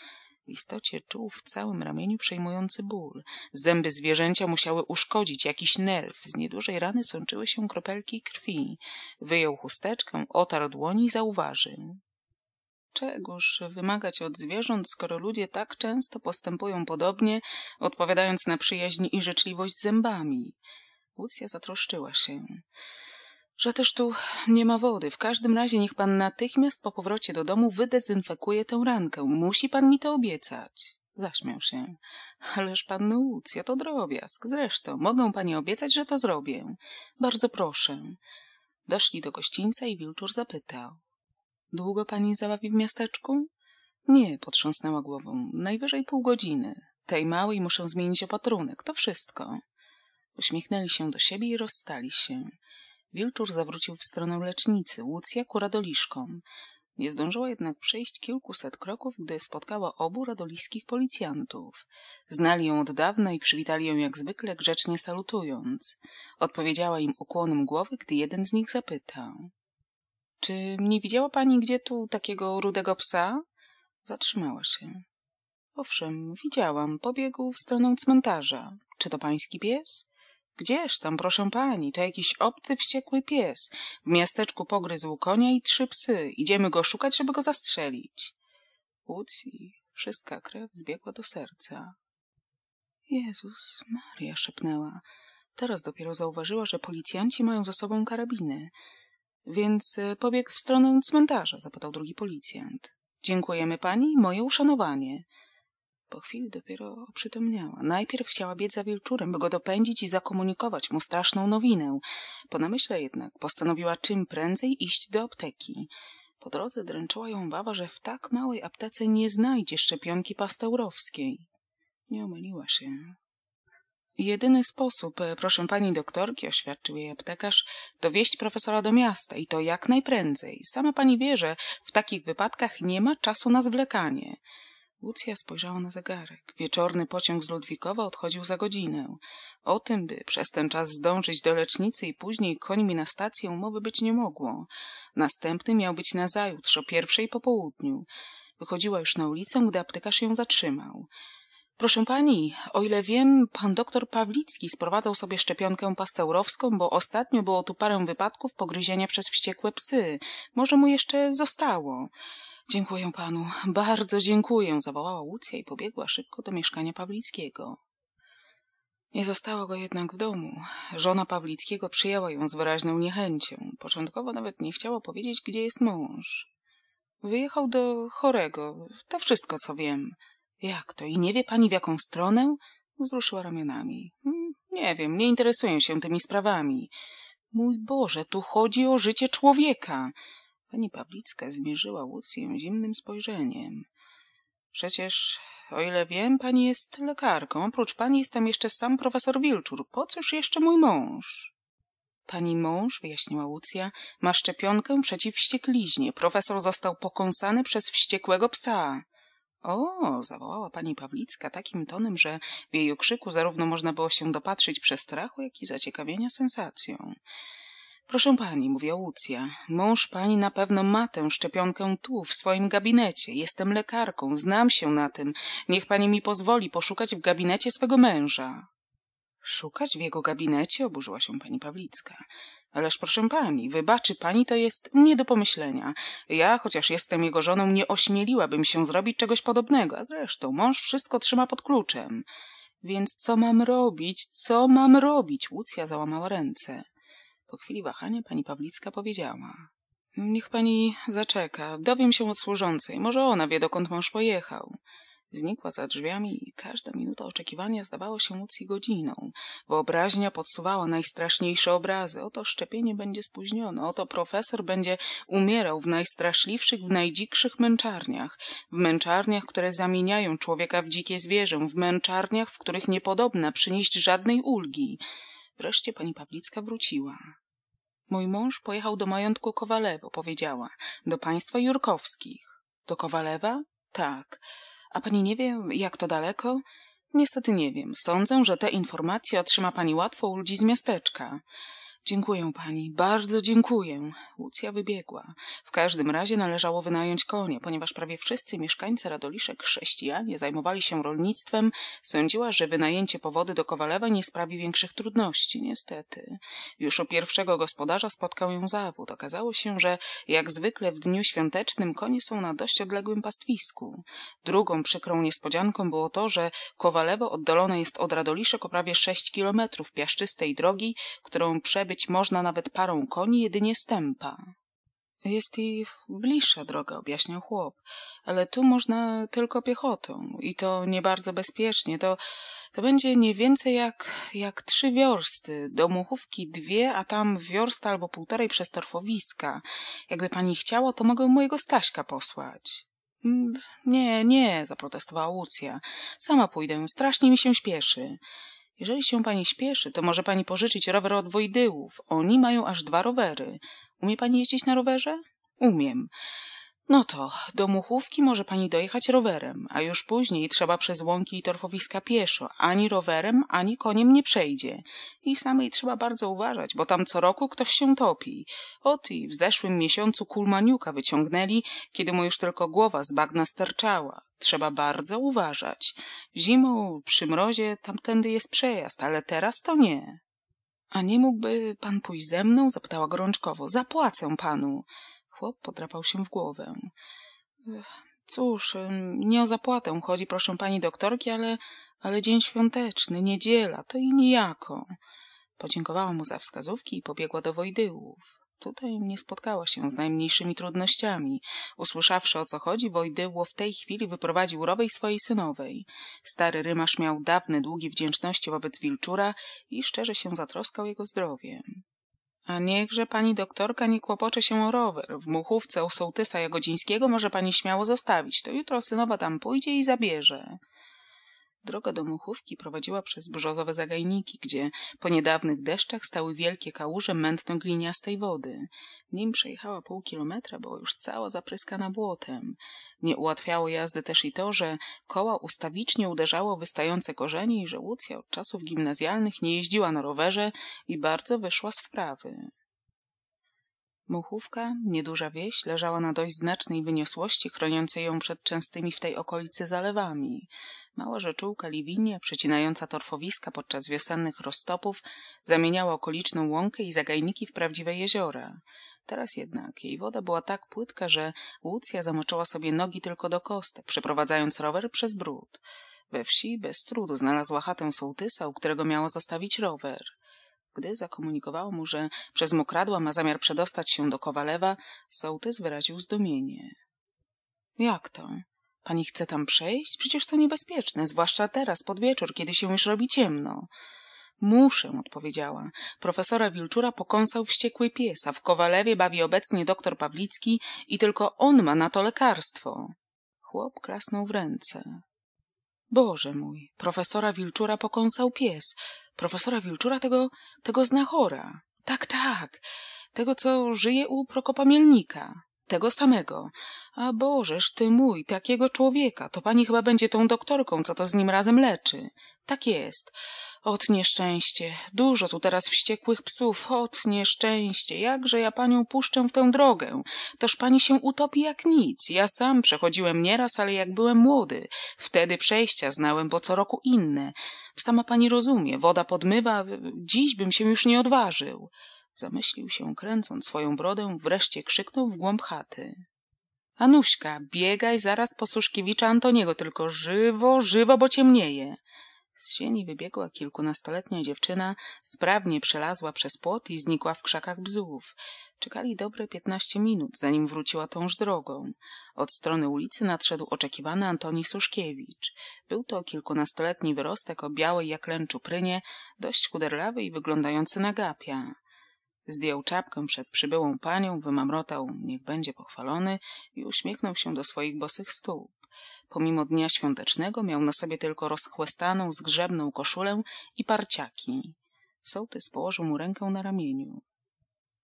istocie czuł w całym ramieniu przejmujący ból. Zęby zwierzęcia musiały uszkodzić jakiś nerw. Z niedużej rany sączyły się kropelki krwi. Wyjął chusteczkę, otarł dłoni i zauważył. Czegoż wymagać od zwierząt, skoro ludzie tak często postępują podobnie, odpowiadając na przyjaźń i życzliwość zębami? Lucja zatroszczyła się że też tu nie ma wody. W każdym razie niech pan natychmiast po powrocie do domu wydezynfekuje tę rankę. Musi pan mi to obiecać. Zaśmiał się. Ależ pan Nucja, to drobiazg. Zresztą, mogę pani obiecać, że to zrobię. Bardzo proszę. Doszli do gościńca i Wilczur zapytał. Długo pani zabawi w miasteczku? Nie, potrząsnęła głową. Najwyżej pół godziny. Tej małej muszę zmienić opatrunek, to wszystko. Uśmiechnęli się do siebie i rozstali się. Wilczur zawrócił w stronę lecznicy, Łucja ku radoliszkom. Nie zdążyła jednak przejść kilkuset kroków, gdy spotkała obu radoliskich policjantów. Znali ją od dawna i przywitali ją jak zwykle, grzecznie salutując. Odpowiedziała im ukłonem głowy, gdy jeden z nich zapytał. Czy nie widziała pani gdzie tu takiego rudego psa? Zatrzymała się. Owszem, widziałam. Pobiegł w stronę cmentarza. Czy to pański pies? Gdzież tam, proszę pani, to jakiś obcy, wściekły pies. W miasteczku pogryzł konia i trzy psy. Idziemy go szukać, żeby go zastrzelić. Uci. wszystka krew zbiegła do serca. Jezus, Maria, szepnęła. Teraz dopiero zauważyła, że policjanci mają za sobą karabiny. Więc e, pobiegł w stronę cmentarza, zapytał drugi policjant. Dziękujemy pani, moje uszanowanie. Po chwili dopiero oprzytomniała. Najpierw chciała biec za wieczorem, by go dopędzić i zakomunikować mu straszną nowinę. Po namyśle jednak postanowiła czym prędzej iść do apteki. Po drodze dręczyła ją bawa, że w tak małej aptece nie znajdzie szczepionki pasteurowskiej. Nie omyliła się. Jedyny sposób, e, proszę pani doktorki, oświadczył jej aptekarz, to wieść profesora do miasta i to jak najprędzej. Sama pani wie, że w takich wypadkach nie ma czasu na zwlekanie. Lucja spojrzała na zegarek. Wieczorny pociąg z Ludwikowa odchodził za godzinę. O tym, by przez ten czas zdążyć do lecznicy i później końmi na stację, mowy być nie mogło. Następny miał być nazajutrz o pierwszej po południu. Wychodziła już na ulicę, gdy aptekarz ją zatrzymał. Proszę pani, o ile wiem, pan doktor Pawlicki sprowadzał sobie szczepionkę pasteurowską, bo ostatnio było tu parę wypadków pogryzienia przez wściekłe psy. Może mu jeszcze zostało. Dziękuję panu, bardzo dziękuję, zawołała Łucja i pobiegła szybko do mieszkania Pawlickiego. Nie zostało go jednak w domu. Żona Pawlickiego przyjęła ją z wyraźną niechęcią. Początkowo nawet nie chciała powiedzieć, gdzie jest mąż. Wyjechał do chorego, to wszystko co wiem. Jak to? I nie wie pani w jaką stronę? Wzruszyła ramionami. Hmm, nie wiem, nie interesuję się tymi sprawami. Mój Boże, tu chodzi o życie człowieka. Pani Pawlicka zmierzyła Łucję zimnym spojrzeniem. Przecież, o ile wiem, pani jest lekarką. Oprócz pani jest tam jeszcze sam profesor Wilczur. Po cóż jeszcze mój mąż? Pani mąż, wyjaśniła Łucja, ma szczepionkę przeciw wściekliźnie. Profesor został pokąsany przez wściekłego psa. O, zawołała pani Pawlicka takim tonem, że w jej okrzyku zarówno można było się dopatrzyć przestrachu, jak i zaciekawienia sensacją. Proszę pani, mówiła Łucja, mąż pani na pewno ma tę szczepionkę tu, w swoim gabinecie. Jestem lekarką, znam się na tym. Niech pani mi pozwoli poszukać w gabinecie swego męża. Szukać w jego gabinecie? Oburzyła się pani Pawlicka. Ależ proszę pani, wybaczy pani, to jest nie do pomyślenia. Ja, chociaż jestem jego żoną, nie ośmieliłabym się zrobić czegoś podobnego, a zresztą mąż wszystko trzyma pod kluczem. Więc co mam robić? Co mam robić? Łucja załamała ręce. Po chwili wahania pani Pawlicka powiedziała. Niech pani zaczeka, dowiem się od służącej, może ona wie, dokąd mąż pojechał. Znikła za drzwiami i każda minuta oczekiwania zdawała się i godziną. Wyobraźnia podsuwała najstraszniejsze obrazy. Oto szczepienie będzie spóźnione, oto profesor będzie umierał w najstraszliwszych, w najdzikszych męczarniach. W męczarniach, które zamieniają człowieka w dzikie zwierzę, w męczarniach, w których niepodobna przynieść żadnej ulgi. Wreszcie pani Pawlicka wróciła. Mój mąż pojechał do majątku Kowalewo, powiedziała, do państwa Jurkowskich. Do Kowalewa? Tak. A pani nie wie, jak to daleko? Niestety nie wiem. Sądzę, że te informacje otrzyma pani łatwo u ludzi z miasteczka. Dziękuję pani, bardzo dziękuję. Łucja wybiegła. W każdym razie należało wynająć konie, ponieważ prawie wszyscy mieszkańcy Radoliszek chrześcijanie zajmowali się rolnictwem, sądziła, że wynajęcie powody do Kowalewa nie sprawi większych trudności, niestety. Już u pierwszego gospodarza spotkał ją zawód. Okazało się, że jak zwykle w dniu świątecznym konie są na dość odległym pastwisku. Drugą przykrą niespodzianką było to, że Kowalewo oddalone jest od Radoliszek o prawie sześć kilometrów piaszczystej drogi, którą przebiegł być można nawet parą koni jedynie stępa. Jest i bliższa droga, objaśniał chłop, ale tu można tylko piechotą i to nie bardzo bezpiecznie. To, to będzie nie więcej jak, jak trzy wiorsty, do muchówki dwie, a tam wiorsta albo półtorej przez torfowiska. Jakby pani chciało, to mogę mojego Staśka posłać. Mm, nie, nie, zaprotestowała Łucja. Sama pójdę, strasznie mi się śpieszy. Jeżeli się pani śpieszy, to może pani pożyczyć rower od Wojdyłów. Oni mają aż dwa rowery. Umie pani jeździć na rowerze? Umiem. No to, do Muchówki może pani dojechać rowerem, a już później trzeba przez łąki i torfowiska pieszo. Ani rowerem, ani koniem nie przejdzie. I samej trzeba bardzo uważać, bo tam co roku ktoś się topi. Ot i w zeszłym miesiącu kulmaniuka wyciągnęli, kiedy mu już tylko głowa z bagna sterczała. Trzeba bardzo uważać. Zimą, przy mrozie, tamtędy jest przejazd, ale teraz to nie. A nie mógłby pan pójść ze mną? Zapytała gorączkowo. Zapłacę panu chłop podrapał się w głowę. Cóż, nie o zapłatę chodzi, proszę pani doktorki, ale, ale dzień świąteczny, niedziela, to i nijako. Podziękowała mu za wskazówki i pobiegła do Wojdyłów. Tutaj nie spotkała się z najmniejszymi trudnościami. Usłyszawszy o co chodzi, Wojdyło w tej chwili wyprowadził rowej swojej synowej. Stary rymarz miał dawne długi wdzięczności wobec wilczura i szczerze się zatroskał jego zdrowiem. A niechże pani doktorka nie kłopocze się o rower. W muchówce u sołtysa Jagodzińskiego może pani śmiało zostawić. To jutro synowa tam pójdzie i zabierze. Droga do muchówki prowadziła przez brzozowe zagajniki, gdzie po niedawnych deszczach stały wielkie kałuże mętno-gliniastej wody. Nim przejechała pół kilometra, była już cała zapryskana błotem. Nie ułatwiało jazdy też i to, że koła ustawicznie uderzało wystające korzenie i że Łucja od czasów gimnazjalnych nie jeździła na rowerze i bardzo wyszła z wprawy. Muchówka, nieduża wieś, leżała na dość znacznej wyniosłości, chroniącej ją przed częstymi w tej okolicy zalewami. Mała rzeczułka Liwinie, przecinająca torfowiska podczas wiosennych roztopów, zamieniała okoliczną łąkę i zagajniki w prawdziwe jeziora. Teraz jednak jej woda była tak płytka, że Łucja zamoczyła sobie nogi tylko do kostek, przeprowadzając rower przez brud. We wsi bez trudu znalazła chatę sołtysa, u którego miała zostawić rower. Gdy zakomunikowało mu, że przez mokradła ma zamiar przedostać się do Kowalewa, sołtys wyraził zdumienie. Jak to? Pani chce tam przejść? Przecież to niebezpieczne, zwłaszcza teraz, pod wieczór, kiedy się już robi ciemno. Muszę, odpowiedziała. Profesora Wilczura pokąsał wściekły pies, a w Kowalewie bawi obecnie doktor Pawlicki i tylko on ma na to lekarstwo. Chłop klasnął w ręce. Boże mój, profesora Wilczura pokąsał pies. Profesora Wilczura, tego, tego znachora. Tak, tak, tego, co żyje u Prokopa Mielnika tego samego. A Bożeż, ty mój, takiego człowieka, to pani chyba będzie tą doktorką, co to z nim razem leczy. Tak jest. Ot nieszczęście, dużo tu teraz wściekłych psów, ot nieszczęście, jakże ja panią puszczę w tę drogę. Toż pani się utopi jak nic. Ja sam przechodziłem nieraz, ale jak byłem młody. Wtedy przejścia znałem, bo co roku inne. Sama pani rozumie, woda podmywa, dziś bym się już nie odważył. Zamyślił się, kręcąc swoją brodę, wreszcie krzyknął w głąb chaty. Anuśka, biegaj zaraz po Suszkiewicza Antoniego, tylko żywo, żywo, bo ciemnieje. Z sieni wybiegła kilkunastoletnia dziewczyna, sprawnie przelazła przez płot i znikła w krzakach bzów. Czekali dobre piętnaście minut, zanim wróciła tąż drogą. Od strony ulicy nadszedł oczekiwany Antoni Suszkiewicz. Był to kilkunastoletni wyrostek o białej jak lęczu prynie, dość kuderlawy i wyglądający na gapia. Zdjął czapkę przed przybyłą panią, wymamrotał, niech będzie pochwalony i uśmiechnął się do swoich bosych stóp. Pomimo dnia świątecznego miał na sobie tylko rozchłestaną, zgrzebną koszulę i parciaki. Sołtys położył mu rękę na ramieniu.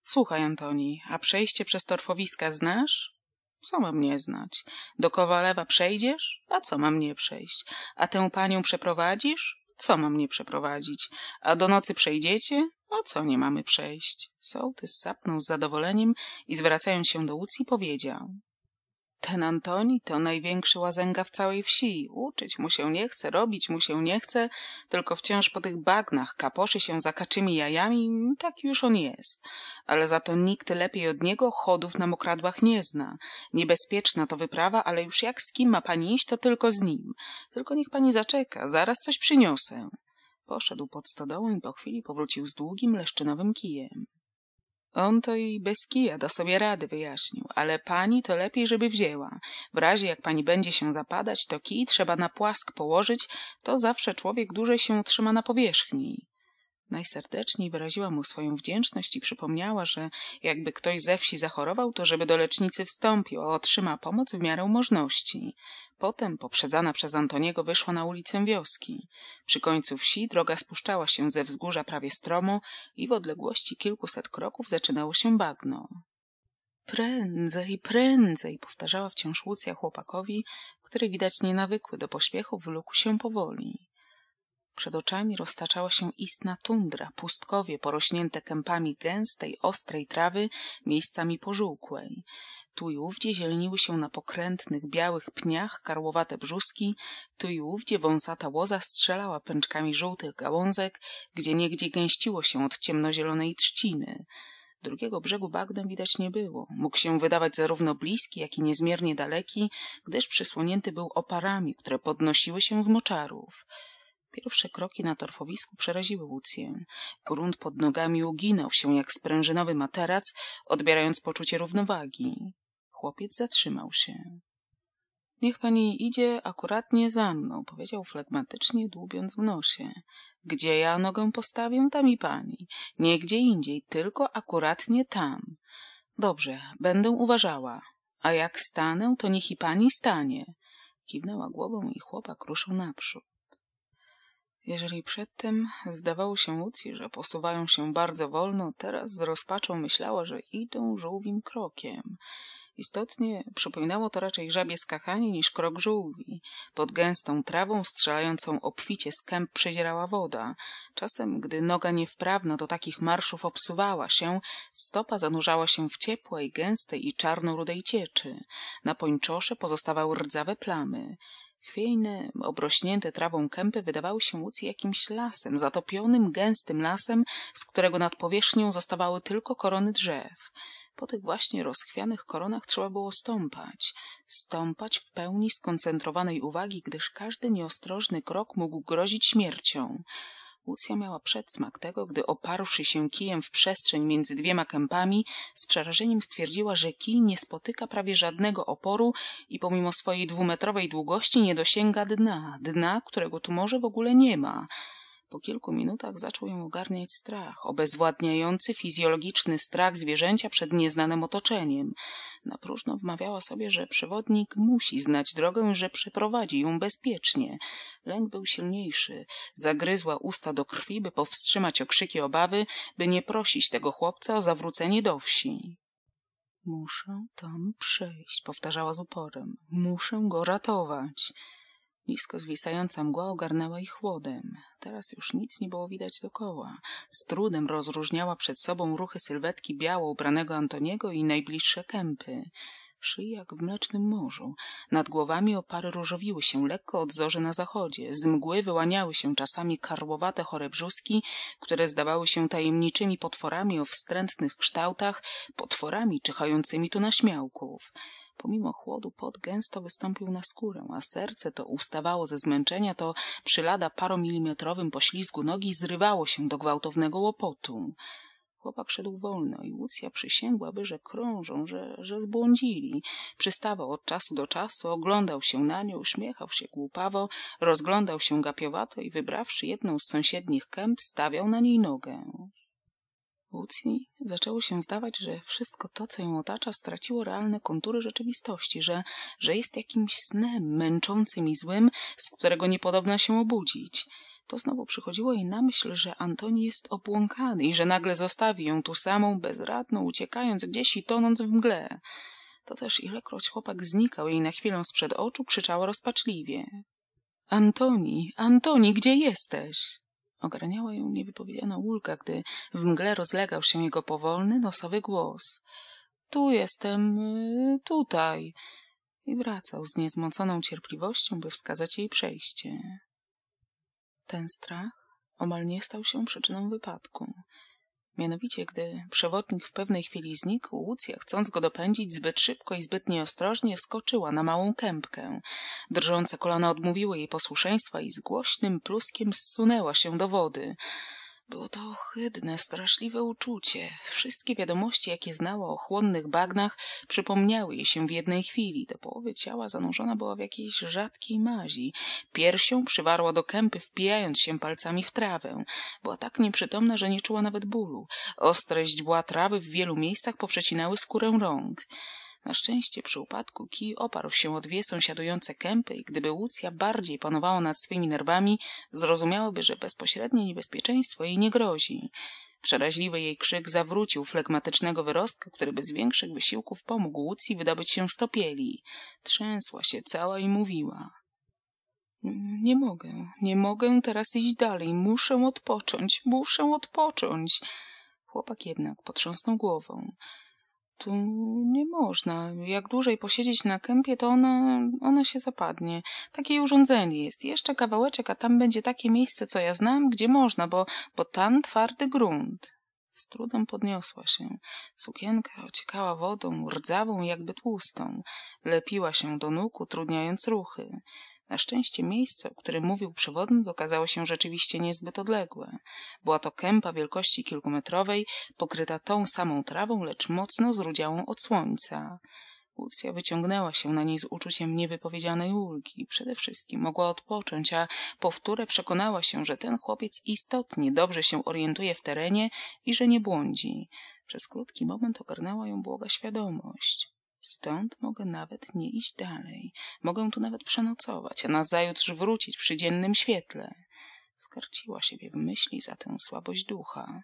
Słuchaj, Antoni, a przejście przez torfowiska znasz? Co mam nie znać? Do Kowalewa przejdziesz? A co mam nie przejść? A tę panią przeprowadzisz? Co mam nie przeprowadzić? A do nocy przejdziecie? O co nie mamy przejść? Sołtys sapnął z zadowoleniem i zwracając się do Łucji powiedział. Ten Antoni to największy łazęga w całej wsi. Uczyć mu się nie chce, robić mu się nie chce, tylko wciąż po tych bagnach kaposzy się za kaczymi jajami, tak już on jest. Ale za to nikt lepiej od niego chodów na mokradłach nie zna. Niebezpieczna to wyprawa, ale już jak z kim ma pani iść, to tylko z nim. Tylko niech pani zaczeka, zaraz coś przyniosę. Poszedł pod stodołę i po chwili powrócił z długim, leszczynowym kijem. On to i bez kija da sobie rady, wyjaśnił, ale pani to lepiej, żeby wzięła. W razie jak pani będzie się zapadać, to kij trzeba na płask położyć, to zawsze człowiek dłużej się trzyma na powierzchni. Najserdeczniej wyraziła mu swoją wdzięczność i przypomniała, że jakby ktoś ze wsi zachorował, to żeby do lecznicy wstąpił, a otrzyma pomoc w miarę możności. Potem, poprzedzana przez Antoniego, wyszła na ulicę wioski. Przy końcu wsi droga spuszczała się ze wzgórza prawie stromo i w odległości kilkuset kroków zaczynało się bagno. Prędzej, prędzej, powtarzała wciąż Łucja chłopakowi, który widać nienawykły do pośpiechu, wlókł się powoli. Przed oczami roztaczała się istna tundra, pustkowie porośnięte kępami gęstej, ostrej trawy, miejscami pożółkłej. Tu i ówdzie zielniły się na pokrętnych, białych pniach karłowate brzuski, tu i ówdzie wąsata łoza strzelała pęczkami żółtych gałązek, gdzie niegdzie gęściło się od ciemnozielonej trzciny. Drugiego brzegu bagnem widać nie było. Mógł się wydawać zarówno bliski, jak i niezmiernie daleki, gdyż przysłonięty był oparami, które podnosiły się z moczarów. Pierwsze kroki na torfowisku przeraziły Łucję. Grunt pod nogami uginał się jak sprężynowy materac, odbierając poczucie równowagi. Chłopiec zatrzymał się. Niech pani idzie akuratnie za mną, powiedział flegmatycznie, dłubiąc w nosie. Gdzie ja nogę postawię, tam i pani. Nie gdzie indziej, tylko akuratnie tam. Dobrze, będę uważała. A jak stanę, to niech i pani stanie. Kiwnęła głową i chłopak ruszył naprzód. Jeżeli przedtem zdawało się Łucji, że posuwają się bardzo wolno, teraz z rozpaczą myślała, że idą żółwim krokiem. Istotnie przypominało to raczej żabie skakanie niż krok żółwi. Pod gęstą trawą strzelającą obficie skęp przezierała woda. Czasem, gdy noga niewprawna do takich marszów obsuwała się, stopa zanurzała się w ciepłej, gęstej i czarno-rudej cieczy. Na pończosze pozostawały rdzawe plamy. Chwiejne, obrośnięte trawą kępy wydawały się Łucji jakimś lasem, zatopionym, gęstym lasem, z którego nad powierzchnią zostawały tylko korony drzew. Po tych właśnie rozchwianych koronach trzeba było stąpać. Stąpać w pełni skoncentrowanej uwagi, gdyż każdy nieostrożny krok mógł grozić śmiercią. Łucja miała przedsmak tego, gdy oparłszy się kijem w przestrzeń między dwiema kępami, z przerażeniem stwierdziła, że kij nie spotyka prawie żadnego oporu i pomimo swojej dwumetrowej długości nie dosięga dna, dna, którego tu może w ogóle nie ma. Po kilku minutach zaczął ją ogarniać strach, obezwładniający fizjologiczny strach zwierzęcia przed nieznanym otoczeniem. Na próżno wmawiała sobie, że przewodnik musi znać drogę i że przeprowadzi ją bezpiecznie. Lęk był silniejszy. Zagryzła usta do krwi, by powstrzymać okrzyki obawy, by nie prosić tego chłopca o zawrócenie do wsi. Muszę tam przejść, powtarzała z uporem. Muszę go ratować. Nisko zwisająca mgła ogarnęła ich chłodem. Teraz już nic nie było widać dokoła. Z trudem rozróżniała przed sobą ruchy sylwetki biało ubranego Antoniego i najbliższe kępy. Szyi jak w mlecznym morzu. Nad głowami opary różowiły się lekko od zorzy na zachodzie. Z mgły wyłaniały się czasami karłowate chore brzuski, które zdawały się tajemniczymi potworami o wstrętnych kształtach, potworami czyhającymi tu na śmiałków. Pomimo chłodu pot gęsto wystąpił na skórę, a serce to ustawało ze zmęczenia, to przy lada paromilimetrowym poślizgu nogi zrywało się do gwałtownego łopotu. Chłopak szedł wolno i Łucja przysięgłaby, że krążą, że, że zbłądzili. Przystawał od czasu do czasu, oglądał się na nią, uśmiechał się głupawo, rozglądał się gapiowato i wybrawszy jedną z sąsiednich kęp, stawiał na niej nogę kłótni zaczęło się zdawać, że wszystko to, co ją otacza, straciło realne kontury rzeczywistości, że, że jest jakimś snem męczącym i złym, z którego niepodobna się obudzić. To znowu przychodziło jej na myśl, że Antoni jest obłąkany i że nagle zostawi ją tu samą, bezradną, uciekając gdzieś i tonąc w mgle. To też ilekroć chłopak znikał jej na chwilę sprzed oczu, krzyczała rozpaczliwie. Antoni, Antoni, gdzie jesteś? Ogarniała ją niewypowiedziana ulga, gdy w mgle rozlegał się jego powolny, nosowy głos. Tu jestem, y, tutaj. I wracał z niezmąconą cierpliwością, by wskazać jej przejście. Ten strach omal nie stał się przyczyną wypadku. Mianowicie, gdy przewodnik w pewnej chwili znikł, Łucja, chcąc go dopędzić zbyt szybko i zbyt nieostrożnie, skoczyła na małą kępkę. Drżące kolana odmówiły jej posłuszeństwa i z głośnym pluskiem zsunęła się do wody. Było to ohydne, straszliwe uczucie. Wszystkie wiadomości, jakie znała o chłonnych bagnach, przypomniały jej się w jednej chwili. Do połowy ciała zanurzona była w jakiejś rzadkiej mazi. Piersią przywarła do kępy, wpijając się palcami w trawę. Była tak nieprzytomna, że nie czuła nawet bólu. Ostre źdźbła trawy w wielu miejscach poprzecinały skórę rąk. Na szczęście przy upadku kij oparł się o dwie sąsiadujące kępy i gdyby Łucja bardziej panowała nad swymi nerwami, zrozumiałaby, że bezpośrednie niebezpieczeństwo jej nie grozi. Przeraźliwy jej krzyk zawrócił flegmatycznego wyrostka, który bez większych wysiłków pomógł Łucji wydobyć się z topieli. Trzęsła się cała i mówiła. Nie mogę, nie mogę teraz iść dalej, muszę odpocząć, muszę odpocząć. Chłopak jednak potrząsnął głową tu nie można. Jak dłużej posiedzieć na kępie, to ona, ona się zapadnie. Takie urządzenie jest. Jeszcze kawałeczek, a tam będzie takie miejsce, co ja znam, gdzie można, bo, bo tam twardy grunt. Z trudem podniosła się. Sukienka ociekała wodą, rdzawą, jakby tłustą. Lepiła się do nóg, utrudniając ruchy. Na szczęście miejsce, o którym mówił przewodnik, okazało się rzeczywiście niezbyt odległe. Była to kępa wielkości kilkumetrowej, pokryta tą samą trawą, lecz mocno zrudziałą od słońca. Lucja wyciągnęła się na niej z uczuciem niewypowiedzianej ulgi. Przede wszystkim mogła odpocząć, a powtórę przekonała się, że ten chłopiec istotnie dobrze się orientuje w terenie i że nie błądzi. Przez krótki moment ogarnęła ją błoga świadomość. Stąd mogę nawet nie iść dalej. Mogę tu nawet przenocować, a nazajutrz wrócić przy dziennym świetle. Skarciła siebie w myśli za tę słabość ducha.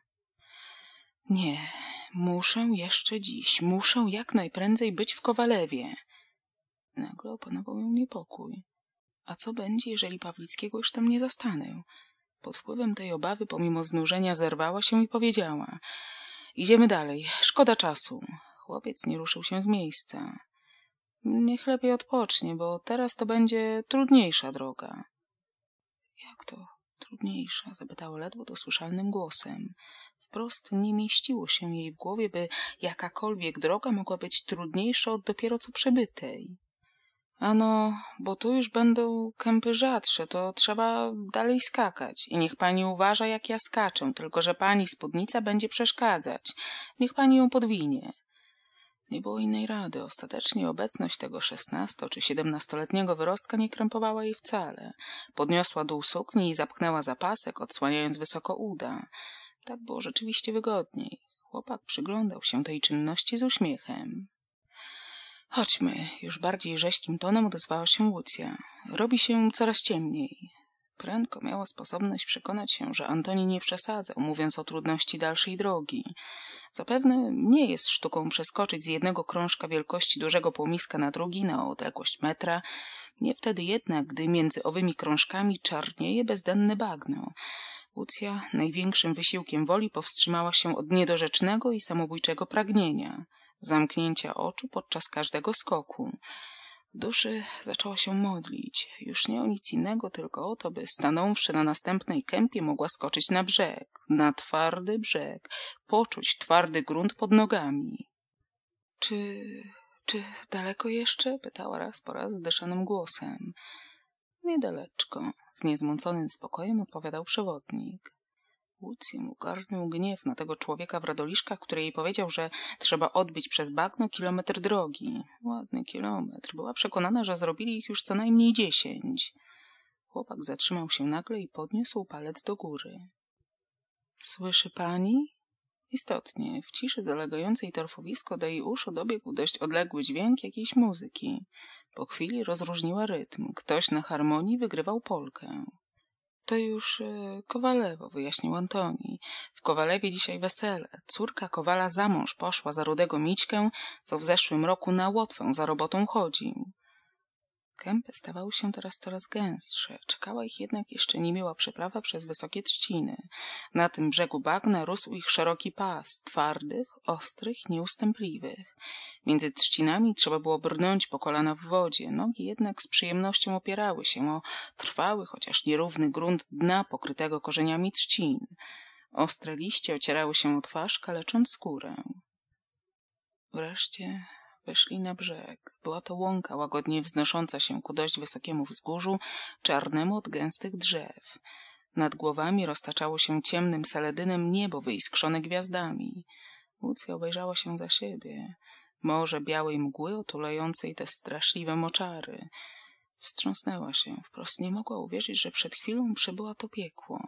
Nie, muszę jeszcze dziś, muszę jak najprędzej być w Kowalewie. Nagle opanował ją niepokój. A co będzie, jeżeli Pawlickiego już tam nie zastanę? Pod wpływem tej obawy, pomimo znużenia, zerwała się i powiedziała: Idziemy dalej, szkoda czasu. Chłopiec nie ruszył się z miejsca. Niech lepiej odpocznie, bo teraz to będzie trudniejsza droga. Jak to trudniejsza? zapytała ledwo dosłyszalnym głosem. Wprost nie mieściło się jej w głowie, by jakakolwiek droga mogła być trudniejsza od dopiero co przebytej. Ano, bo tu już będą kępy rzadsze, to trzeba dalej skakać. I niech pani uważa, jak ja skaczę, tylko że pani spódnica będzie przeszkadzać. Niech pani ją podwinie. Nie było innej rady. Ostatecznie obecność tego szesnasto czy siedemnastoletniego wyrostka nie krępowała jej wcale. Podniosła dół sukni i zapchnęła zapasek, odsłaniając wysoko uda. Tak było rzeczywiście wygodniej. Chłopak przyglądał się tej czynności z uśmiechem. Chodźmy, już bardziej rześkim tonem odezwała się Łucja. Robi się coraz ciemniej. Prędko miała sposobność przekonać się, że Antoni nie przesadzał, mówiąc o trudności dalszej drogi. Zapewne nie jest sztuką przeskoczyć z jednego krążka wielkości dużego półmiska na drugi na odległość metra, nie wtedy jednak, gdy między owymi krążkami czarnieje bezdenne bagno. Lucja największym wysiłkiem woli powstrzymała się od niedorzecznego i samobójczego pragnienia, zamknięcia oczu podczas każdego skoku. W duszy zaczęła się modlić, już nie o nic innego, tylko o to, by stanąwszy na następnej kępie mogła skoczyć na brzeg, na twardy brzeg, poczuć twardy grunt pod nogami. Czy... czy daleko jeszcze? pytała raz po raz zdeszonym głosem. Niedaleczko, z niezmąconym spokojem odpowiadał przewodnik. Łucję ogarnął gniew na tego człowieka w Radoliszkach, który jej powiedział, że trzeba odbić przez bagno kilometr drogi. Ładny kilometr. Była przekonana, że zrobili ich już co najmniej dziesięć. Chłopak zatrzymał się nagle i podniósł palec do góry. Słyszy pani? Istotnie, w ciszy zalegającej torfowisko do jej uszu dobiegł dość odległy dźwięk jakiejś muzyki. Po chwili rozróżniła rytm. Ktoś na harmonii wygrywał polkę już e, Kowalewo, wyjaśnił Antoni. W Kowalewie dzisiaj wesele. Córka Kowala za mąż poszła za rudego Mićkę, co w zeszłym roku na Łotwę za robotą chodził. Kęp stawały się teraz coraz gęstsze. Czekała ich jednak jeszcze niemiła przeprawa przez wysokie trzciny. Na tym brzegu bagna rósł ich szeroki pas, twardych, ostrych, nieustępliwych. Między trzcinami trzeba było brnąć po kolana w wodzie. Nogi jednak z przyjemnością opierały się o trwały, chociaż nierówny grunt dna pokrytego korzeniami trzcin. Ostre liście ocierały się o twarz, kalecząc skórę. Wreszcie Wyszli na brzeg. Była to łąka łagodnie wznosząca się ku dość wysokiemu wzgórzu, czarnemu od gęstych drzew. Nad głowami roztaczało się ciemnym saledynem niebo wyiskrzone gwiazdami. Łucja obejrzała się za siebie. Morze białej mgły otulającej te straszliwe moczary. Wstrząsnęła się. Wprost nie mogła uwierzyć, że przed chwilą przybyła to piekło.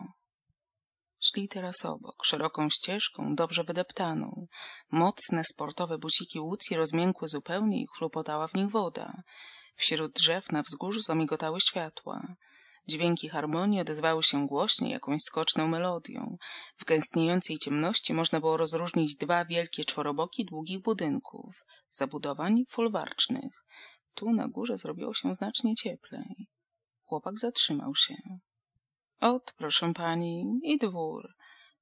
Szli teraz obok, szeroką ścieżką, dobrze wydeptaną. Mocne sportowe buciki Łucji rozmiękły zupełnie i chlupotała w nich woda. Wśród drzew na wzgórzu zamigotały światła. Dźwięki harmonii odezwały się głośniej jakąś skoczną melodią. W gęstniejącej ciemności można było rozróżnić dwa wielkie czworoboki długich budynków, zabudowań folwarcznych. Tu na górze zrobiło się znacznie cieplej. Chłopak zatrzymał się. Ot, proszę pani, i dwór.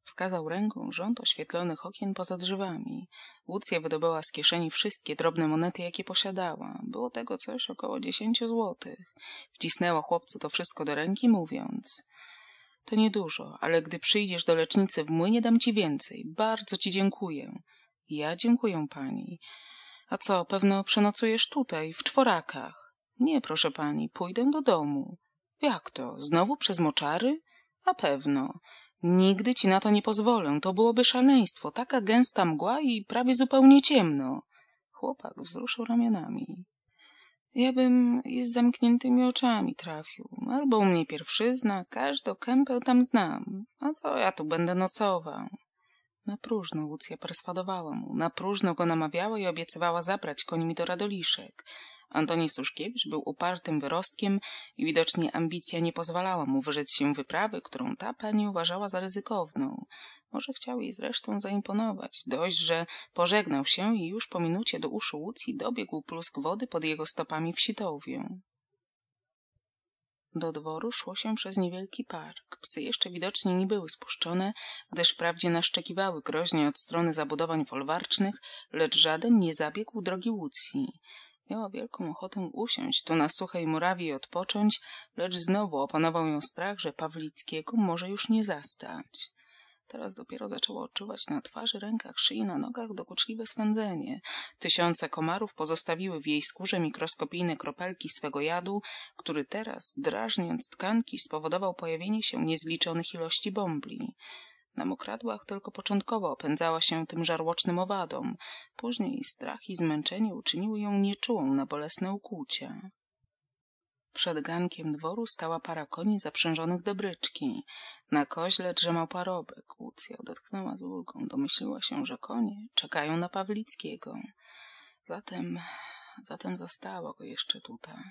Wskazał ręką rząd oświetlonych okien poza drzewami. Łucja wydobyła z kieszeni wszystkie drobne monety, jakie posiadała. Było tego coś około dziesięciu złotych. Wcisnęła chłopcu to wszystko do ręki, mówiąc... To niedużo, ale gdy przyjdziesz do lecznicy w młynie, dam ci więcej. Bardzo ci dziękuję. Ja dziękuję pani. A co, pewno przenocujesz tutaj, w czworakach? Nie, proszę pani, pójdę do domu. Jak to? Znowu przez moczary? A pewno. Nigdy ci na to nie pozwolę. To byłoby szaleństwo. Taka gęsta mgła i prawie zupełnie ciemno. Chłopak wzruszył ramionami. Ja bym z zamkniętymi oczami trafił. Albo u mnie pierwszyzna, każdą kępę tam znam. A co ja tu będę nocował? Na próżno Lucja perswadowała mu, na próżno go namawiała i obiecywała zabrać mi do Radoliszek. Antoni Suszkiewicz był upartym wyrostkiem i widocznie ambicja nie pozwalała mu wyrzec się wyprawy, którą ta pani uważała za ryzykowną. Może chciał jej zresztą zaimponować. Dość, że pożegnał się i już po minucie do uszu Łucji dobiegł plusk wody pod jego stopami w sitowię. Do dworu szło się przez niewielki park. Psy jeszcze widocznie nie były spuszczone, gdyż wprawdzie naszczekiwały groźnie od strony zabudowań folwarcznych, lecz żaden nie zabiegł drogi Łucji. Miała wielką ochotę usiąść tu na suchej murawie i odpocząć, lecz znowu opanował ją strach, że Pawlickiego może już nie zastać. Teraz dopiero zaczęło odczuwać na twarzy, rękach, szyi, na nogach dokuczliwe swędzenie. Tysiące komarów pozostawiły w jej skórze mikroskopijne kropelki swego jadu, który teraz, drażniąc tkanki, spowodował pojawienie się niezliczonych ilości bąbli. Na mokradłach tylko początkowo opędzała się tym żarłocznym owadom. Później strach i zmęczenie uczyniły ją nieczułą na bolesne ukłucia. Przed gankiem dworu stała para koni zaprzężonych do bryczki. Na koźle drzemał parobek. Łucja odetchnęła z ulgą. Domyśliła się, że konie czekają na Pawlickiego. Zatem, zatem zostało go jeszcze tutaj.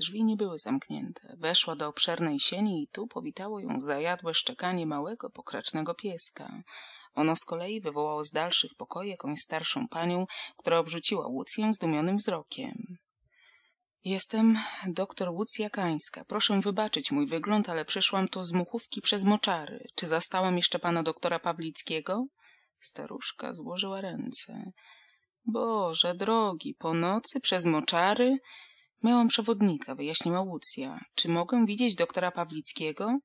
Drzwi nie były zamknięte. Weszła do obszernej sieni i tu powitało ją zajadłe szczekanie małego, pokracznego pieska. Ono z kolei wywołało z dalszych pokoi jakąś starszą panią, która obrzuciła Łucję zdumionym wzrokiem. Jestem doktor Łucja Kańska. Proszę wybaczyć mój wygląd, ale przyszłam tu z muchówki przez moczary. Czy zastałam jeszcze pana doktora Pawlickiego? Staruszka złożyła ręce. Boże drogi, po nocy przez moczary? Miałam przewodnika, wyjaśniła Łucja. Czy mogę widzieć doktora Pawlickiego?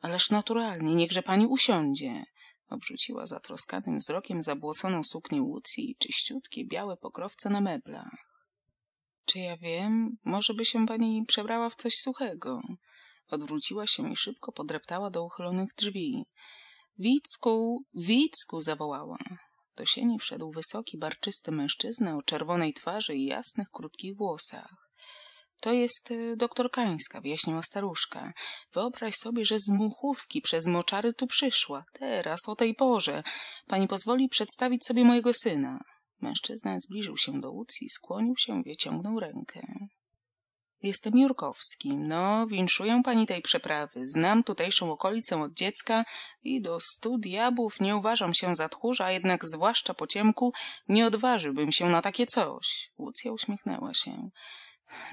Ależ naturalnie, niechże pani usiądzie. Obrzuciła zatroskanym wzrokiem zabłoconą suknię Łucji i czyściutkie białe pokrowce na mebla. Czy ja wiem? Może by się pani przebrała w coś suchego. Odwróciła się i szybko podreptała do uchylonych drzwi. Wicku, Wicku! zawołała. Do sieni wszedł wysoki, barczysty mężczyzna o czerwonej twarzy i jasnych, krótkich włosach. To jest y, doktor Kańska, wyjaśniła staruszka. Wyobraź sobie, że z muchówki przez moczary tu przyszła. Teraz, o tej porze. Pani pozwoli przedstawić sobie mojego syna. Mężczyzna zbliżył się do Łucji, skłonił się, wyciągnął rękę. Jestem Jurkowski. No, winszuję pani tej przeprawy. Znam tutejszą okolicę od dziecka i do stu diabłów nie uważam się za tchórza, a jednak zwłaszcza po ciemku nie odważyłbym się na takie coś. Łucja uśmiechnęła się.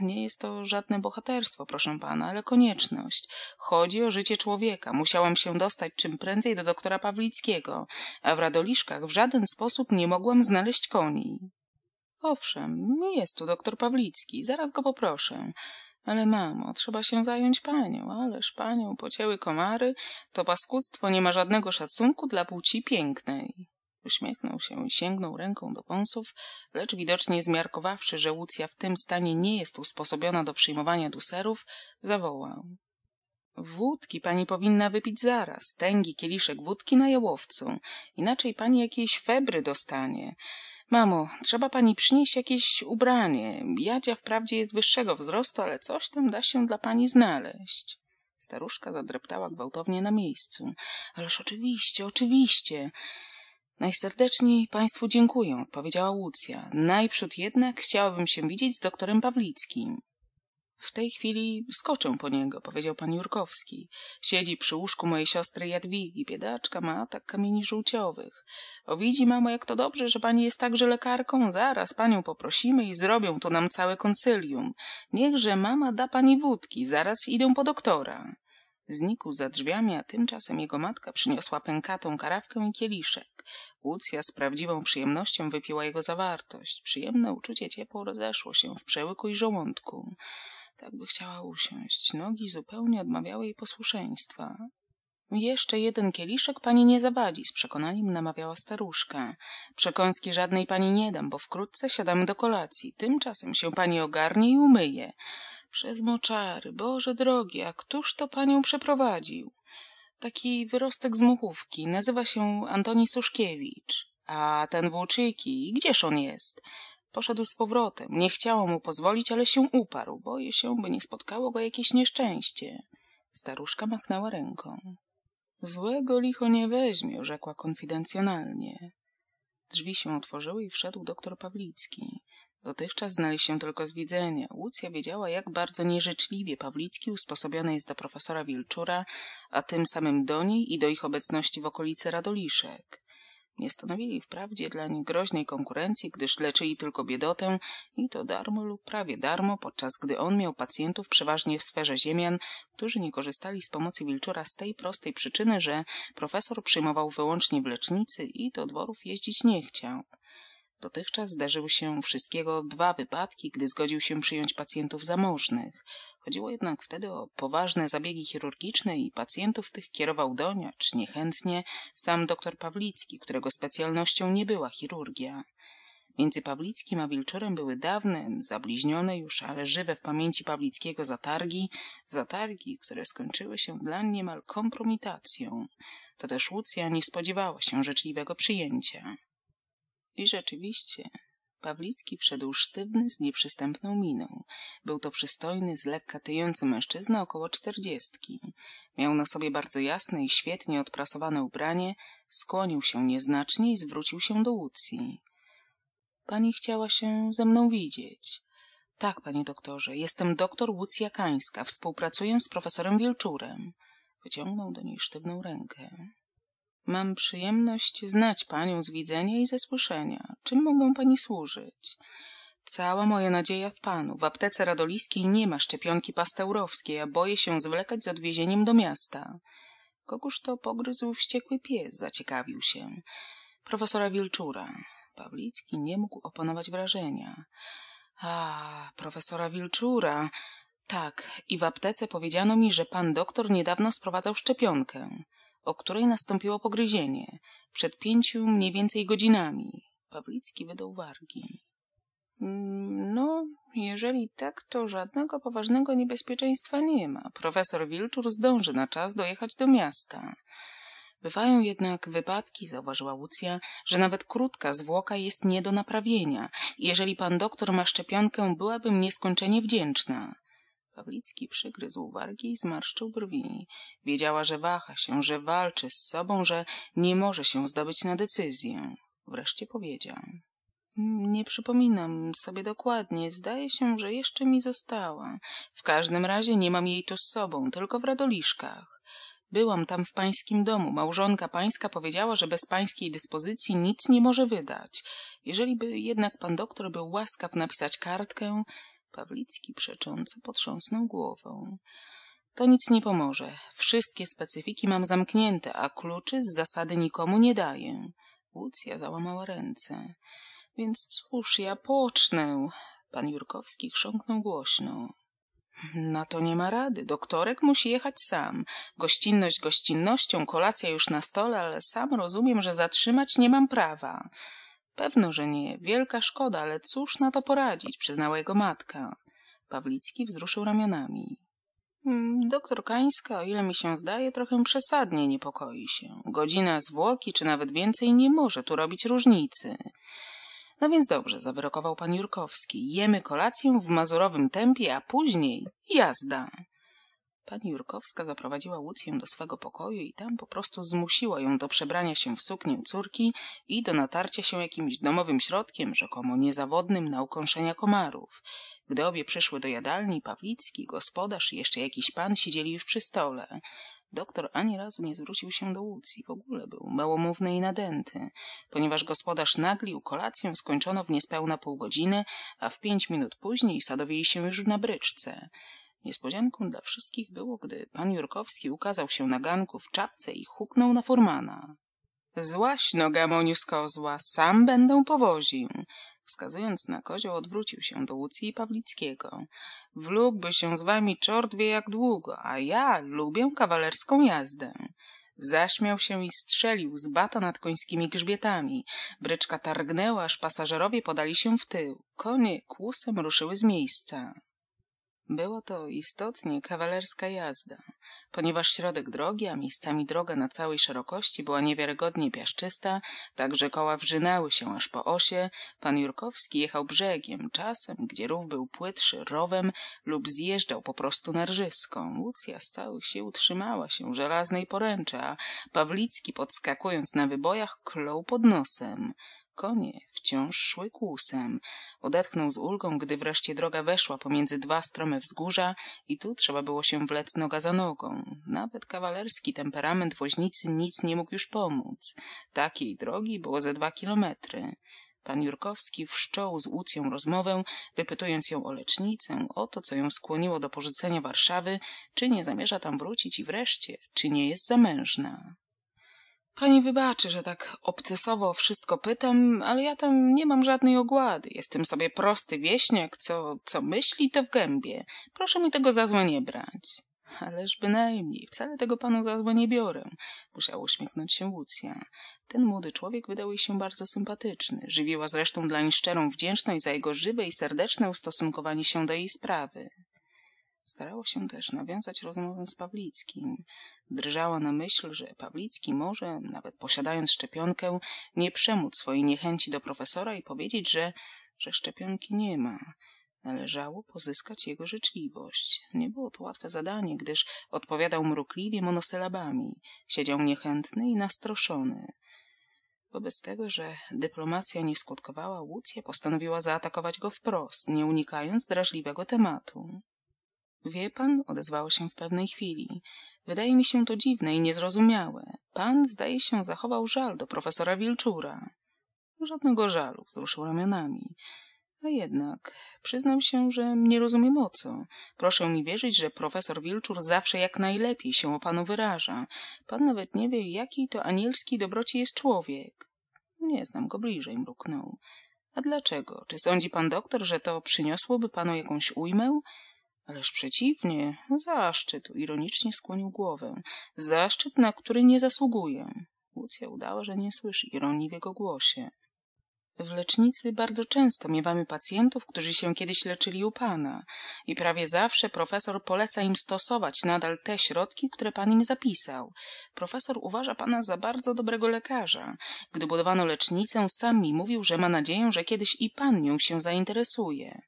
Nie jest to żadne bohaterstwo, proszę pana, ale konieczność. Chodzi o życie człowieka. Musiałam się dostać czym prędzej do doktora Pawlickiego, a w Radoliszkach w żaden sposób nie mogłam znaleźć koni. Owszem, jest tu doktor Pawlicki, zaraz go poproszę. Ale mamo, trzeba się zająć panią, ależ panią pocięły komary, to paskudztwo nie ma żadnego szacunku dla płci pięknej. Uśmiechnął się i sięgnął ręką do pąsów, lecz widocznie zmiarkowawszy, że Łucja w tym stanie nie jest usposobiona do przyjmowania duserów, zawołał. Wódki pani powinna wypić zaraz, tęgi kieliszek wódki na jałowcu, inaczej pani jakiejś febry dostanie. Mamo, trzeba pani przynieść jakieś ubranie. Jadzia wprawdzie jest wyższego wzrostu, ale coś tam da się dla pani znaleźć. Staruszka zadreptała gwałtownie na miejscu. Ależ oczywiście, oczywiście. Najserdeczniej Państwu dziękuję, odpowiedziała Łucja. Najprzód jednak chciałabym się widzieć z doktorem Pawlickim. W tej chwili skoczę po niego, powiedział pan Jurkowski. Siedzi przy łóżku mojej siostry Jadwigi, biedaczka ma atak kamieni żółciowych. O widzi mamo, jak to dobrze, że pani jest także lekarką. Zaraz panią poprosimy i zrobią to nam całe konsylium. Niechże mama da pani wódki, zaraz idę po doktora. Znikł za drzwiami, a tymczasem jego matka przyniosła pękatą karawkę i kieliszek. Łucja z prawdziwą przyjemnością wypiła jego zawartość. Przyjemne uczucie ciepło rozeszło się w przełyku i żołądku. Tak by chciała usiąść. Nogi zupełnie odmawiały jej posłuszeństwa. Jeszcze jeden kieliszek pani nie zawadzi, z przekonaniem namawiała staruszka. Przekąski żadnej pani nie dam, bo wkrótce siadamy do kolacji. Tymczasem się pani ogarnie i umyje. Przez moczary, Boże drogi, a któż to panią przeprowadził? Taki wyrostek z muchówki, nazywa się Antoni Suszkiewicz. A ten Włóczyki, gdzież on jest? Poszedł z powrotem. Nie chciało mu pozwolić, ale się uparł. Boję się, by nie spotkało go jakieś nieszczęście. Staruszka machnęła ręką. Złego licho nie weźmie, rzekła konfidencjonalnie. Drzwi się otworzyły i wszedł doktor Pawlicki. Dotychczas znali się tylko z widzenia. Łucja wiedziała, jak bardzo nieżyczliwie Pawlicki usposobiony jest do profesora Wilczura, a tym samym do niej i do ich obecności w okolicy Radoliszek. Nie stanowili wprawdzie dla nich groźnej konkurencji, gdyż leczyli tylko biedotę i to darmo lub prawie darmo, podczas gdy on miał pacjentów przeważnie w sferze ziemian, którzy nie korzystali z pomocy Wilczura z tej prostej przyczyny, że profesor przyjmował wyłącznie w lecznicy i do dworów jeździć nie chciał. Dotychczas zdarzyły się wszystkiego dwa wypadki, gdy zgodził się przyjąć pacjentów zamożnych. Chodziło jednak wtedy o poważne zabiegi chirurgiczne i pacjentów tych kierował doniacz niechętnie sam dr Pawlicki, którego specjalnością nie była chirurgia. Między Pawlickim a Wilczorem były dawne, zabliźnione już, ale żywe w pamięci Pawlickiego zatargi, zatargi, które skończyły się dla niemal kompromitacją. To też Łucja nie spodziewała się życzliwego przyjęcia. I rzeczywiście, Pawlicki wszedł sztywny z nieprzystępną miną. Był to przystojny, z lekka tyjący mężczyzna około czterdziestki. Miał na sobie bardzo jasne i świetnie odprasowane ubranie, skłonił się nieznacznie i zwrócił się do Łucji. Pani chciała się ze mną widzieć. Tak, panie doktorze, jestem doktor Łucja Kańska, współpracuję z profesorem Wielczurem. Wyciągnął do niej sztywną rękę. Mam przyjemność znać panią z widzenia i ze słyszenia. Czym mogą pani służyć? Cała moja nadzieja w panu. W aptece radoliskiej nie ma szczepionki pasteurowskiej, a boję się zwlekać z odwiezieniem do miasta. Kogóż to pogryzł wściekły pies, zaciekawił się. Profesora Wilczura. Pawlicki nie mógł opanować wrażenia. A, profesora Wilczura. Tak, i w aptece powiedziano mi, że pan doktor niedawno sprowadzał szczepionkę o której nastąpiło pogryzienie, przed pięciu mniej więcej godzinami. Pawlicki wydał wargi. Mm, no, jeżeli tak, to żadnego poważnego niebezpieczeństwa nie ma. Profesor Wilczur zdąży na czas dojechać do miasta. Bywają jednak wypadki, zauważyła Łucja, że nawet krótka zwłoka jest nie do naprawienia. Jeżeli pan doktor ma szczepionkę, byłabym nieskończenie wdzięczna. Pawlicki przygryzł wargi i zmarszczył brwi. Wiedziała, że waha się, że walczy z sobą, że nie może się zdobyć na decyzję. Wreszcie powiedział. Mm, nie przypominam sobie dokładnie. Zdaje się, że jeszcze mi została. W każdym razie nie mam jej tu z sobą, tylko w Radoliszkach. Byłam tam w pańskim domu. Małżonka pańska powiedziała, że bez pańskiej dyspozycji nic nie może wydać. Jeżeli by jednak pan doktor był łaskaw napisać kartkę, Pawlicki przecząco potrząsnął głową. To nic nie pomoże. Wszystkie specyfiki mam zamknięte, a kluczy z zasady nikomu nie daję. Łucja załamała ręce. Więc cóż, ja pocznę. Pan Jurkowski chrząknął głośno. Na no to nie ma rady. Doktorek musi jechać sam. Gościnność gościnnością, kolacja już na stole, ale sam rozumiem, że zatrzymać nie mam prawa. Pewno, że nie. Wielka szkoda, ale cóż na to poradzić, przyznała jego matka. Pawlicki wzruszył ramionami. Mm, doktor Kańska, o ile mi się zdaje, trochę przesadnie niepokoi się. Godzina zwłoki, czy nawet więcej, nie może tu robić różnicy. No więc dobrze, zawyrokował pan Jurkowski. Jemy kolację w mazurowym tempie, a później jazda. Pani Jurkowska zaprowadziła Łucję do swego pokoju i tam po prostu zmusiła ją do przebrania się w suknię córki i do natarcia się jakimś domowym środkiem, rzekomo niezawodnym na ukąszenia komarów. Gdy obie przyszły do jadalni, Pawlicki, gospodarz i jeszcze jakiś pan siedzieli już przy stole. Doktor ani razu nie zwrócił się do Łucji, w ogóle był małomówny i nadęty. Ponieważ gospodarz naglił kolację, skończono w niespełna pół godziny, a w pięć minut później sadowili się już na bryczce. Niespodzianką dla wszystkich było, gdy pan Jurkowski ukazał się na ganku w czapce i huknął na furmana. Złaś noga, Moniu z kozła, sam będę powoził. Wskazując na kozioł, odwrócił się do Łucji Pawlickiego. Wlókłby się z wami czort wie jak długo, a ja lubię kawalerską jazdę. Zaśmiał się i strzelił z bata nad końskimi grzbietami. Bryczka targnęła, aż pasażerowie podali się w tył. Konie kłusem ruszyły z miejsca. Było to istotnie kawalerska jazda, ponieważ środek drogi, a miejscami droga na całej szerokości była niewiarygodnie piaszczysta, tak że koła wrzynały się aż po osie, pan Jurkowski jechał brzegiem, czasem, gdzie rów był płytszy, rowem lub zjeżdżał po prostu narżyską. Łucja z całych sił trzymała się żelaznej poręczy, a Pawlicki podskakując na wybojach klął pod nosem. Konie wciąż szły kłusem. Odetchnął z ulgą, gdy wreszcie droga weszła pomiędzy dwa strome wzgórza i tu trzeba było się wlec noga za nogą. Nawet kawalerski temperament woźnicy nic nie mógł już pomóc. Takiej drogi było ze dwa kilometry. Pan Jurkowski wszczął z Łucją rozmowę, wypytując ją o lecznicę, o to, co ją skłoniło do porzucenia Warszawy, czy nie zamierza tam wrócić i wreszcie, czy nie jest zamężna. Pani wybaczy, że tak obcesowo wszystko pytam, ale ja tam nie mam żadnej ogłady. Jestem sobie prosty wieśniak, co, co myśli, to w gębie. Proszę mi tego za złe nie brać. Ależ bynajmniej, wcale tego panu za złe nie biorę, musiała uśmiechnąć się Łucja. Ten młody człowiek wydał jej się bardzo sympatyczny. Żywiła zresztą dla niej szczerą wdzięczność za jego żywe i serdeczne ustosunkowanie się do jej sprawy. Starała się też nawiązać rozmowę z Pawlickim. Drżała na myśl, że Pawlicki może, nawet posiadając szczepionkę, nie przemóc swojej niechęci do profesora i powiedzieć, że, że szczepionki nie ma. Należało pozyskać jego życzliwość. Nie było to łatwe zadanie, gdyż odpowiadał mrukliwie monoselabami. Siedział niechętny i nastroszony. Wobec tego, że dyplomacja nie skutkowała, Łucja postanowiła zaatakować go wprost, nie unikając drażliwego tematu. Wie pan, odezwało się w pewnej chwili. Wydaje mi się to dziwne i niezrozumiałe. Pan, zdaje się, zachował żal do profesora Wilczura. Żadnego żalu, wzruszył ramionami. A jednak, przyznam się, że nie rozumiem o co. Proszę mi wierzyć, że profesor Wilczur zawsze jak najlepiej się o panu wyraża. Pan nawet nie wie, jaki to anielski dobroci jest człowiek. Nie znam go bliżej, mruknął. A dlaczego? Czy sądzi pan doktor, że to przyniosłoby panu jakąś ujmę? Ależ przeciwnie, zaszczyt, ironicznie skłonił głowę. Zaszczyt, na który nie zasługuję. Łucja udała, że nie słyszy ironii w jego głosie. W lecznicy bardzo często miewamy pacjentów, którzy się kiedyś leczyli u pana i prawie zawsze profesor poleca im stosować nadal te środki, które pan im zapisał. Profesor uważa pana za bardzo dobrego lekarza. Gdy budowano lecznicę, sam mi mówił, że ma nadzieję, że kiedyś i pan nią się zainteresuje.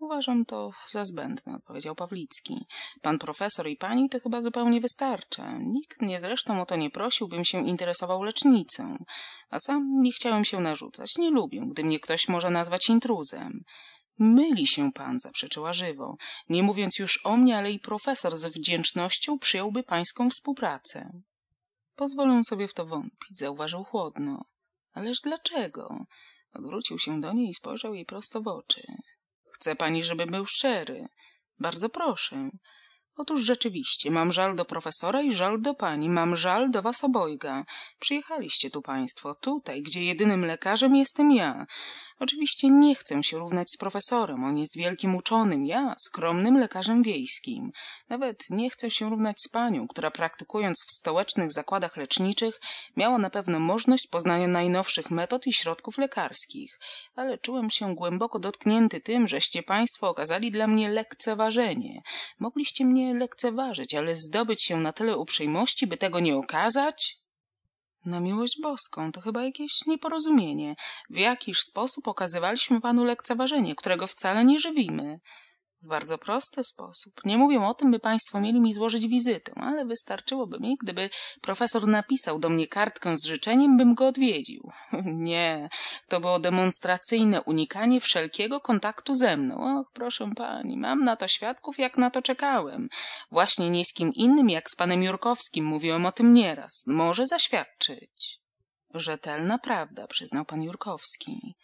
Uważam to za zbędne, odpowiedział Pawlicki. Pan profesor i pani to chyba zupełnie wystarczy. Nikt mnie zresztą o to nie prosił, bym się interesował lecznicą. A sam nie chciałem się narzucać. Nie lubię, gdy mnie ktoś może nazwać intruzem. Myli się pan, zaprzeczyła żywo. Nie mówiąc już o mnie, ale i profesor z wdzięcznością przyjąłby pańską współpracę. Pozwolę sobie w to wątpić, zauważył chłodno. Ależ dlaczego? Odwrócił się do niej i spojrzał jej prosto w oczy. Chce pani, żeby był szczery. Bardzo proszę. Otóż rzeczywiście, mam żal do profesora i żal do pani, mam żal do was obojga. Przyjechaliście tu państwo, tutaj, gdzie jedynym lekarzem jestem ja. Oczywiście nie chcę się równać z profesorem, on jest wielkim uczonym, ja skromnym lekarzem wiejskim. Nawet nie chcę się równać z panią, która praktykując w stołecznych zakładach leczniczych miała na pewno możliwość poznania najnowszych metod i środków lekarskich. Ale czułem się głęboko dotknięty tym, żeście państwo okazali dla mnie lekceważenie. Mogliście mnie nie lekceważyć, ale zdobyć się na tyle uprzejmości, by tego nie okazać? Na miłość boską, to chyba jakieś nieporozumienie. W jakiś sposób okazywaliśmy panu lekceważenie, którego wcale nie żywimy. W bardzo prosty sposób. Nie mówię o tym, by Państwo mieli mi złożyć wizytę, ale wystarczyłoby mi, gdyby profesor napisał do mnie kartkę z życzeniem, bym go odwiedził. Nie, to było demonstracyjne unikanie wszelkiego kontaktu ze mną. Och, proszę Pani, mam na to świadków, jak na to czekałem. Właśnie nie z kim innym, jak z panem Jurkowskim mówiłem o tym nieraz. Może zaświadczyć. Rzetelna prawda, przyznał pan Jurkowski.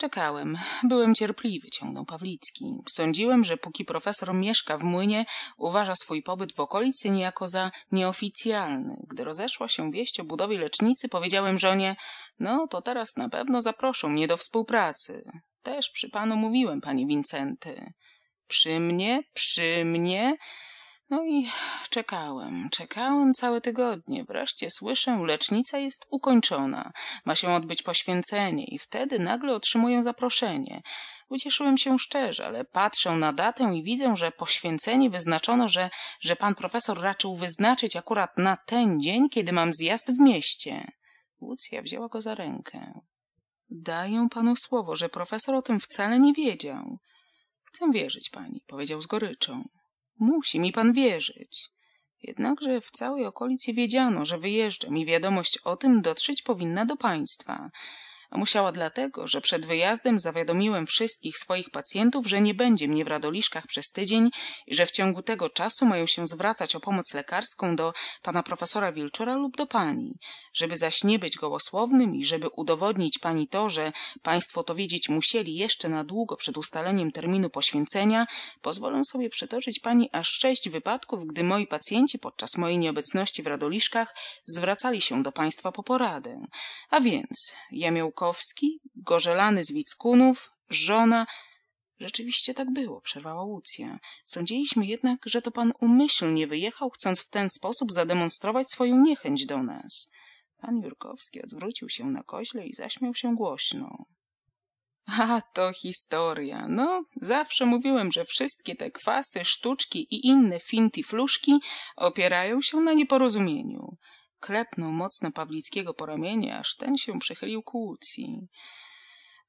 Czekałem. Byłem cierpliwy, ciągnął Pawlicki. Sądziłem, że póki profesor mieszka w młynie, uważa swój pobyt w okolicy niejako za nieoficjalny. Gdy rozeszła się wieść o budowie lecznicy, powiedziałem żonie, no to teraz na pewno zaproszą mnie do współpracy. Też przy panu mówiłem, panie Wincenty. Przy mnie? Przy mnie? No i czekałem, czekałem całe tygodnie. Wreszcie słyszę, lecznica jest ukończona. Ma się odbyć poświęcenie i wtedy nagle otrzymuję zaproszenie. Ucieszyłem się szczerze, ale patrzę na datę i widzę, że poświęcenie wyznaczono, że, że pan profesor raczył wyznaczyć akurat na ten dzień, kiedy mam zjazd w mieście. Lucja wzięła go za rękę. Daję panu słowo, że profesor o tym wcale nie wiedział. Chcę wierzyć pani, powiedział z goryczą. Musi mi pan wierzyć. Jednakże w całej okolicy wiedziano, że wyjeżdżam i wiadomość o tym dotrzeć powinna do państwa musiała dlatego, że przed wyjazdem zawiadomiłem wszystkich swoich pacjentów, że nie będzie mnie w Radoliszkach przez tydzień i że w ciągu tego czasu mają się zwracać o pomoc lekarską do pana profesora Wilczora lub do pani. Żeby zaś nie być gołosłownym i żeby udowodnić pani to, że państwo to wiedzieć musieli jeszcze na długo przed ustaleniem terminu poświęcenia, pozwolę sobie przytoczyć pani aż sześć wypadków, gdy moi pacjenci podczas mojej nieobecności w Radoliszkach zwracali się do państwa po poradę. A więc, ja miał Żukowski, Gorzelany z Wickunów, żona. Rzeczywiście tak było, przerwała Łucja. Sądziliśmy jednak, że to pan umyślnie wyjechał, chcąc w ten sposób zademonstrować swoją niechęć do nas. Pan Jurkowski odwrócił się na koźle i zaśmiał się głośno. A to historia. No, zawsze mówiłem, że wszystkie te kwasy, sztuczki i inne finti fluszki opierają się na nieporozumieniu. Klepnął mocno Pawlickiego po ramieniu, aż ten się przychylił ku Łucji.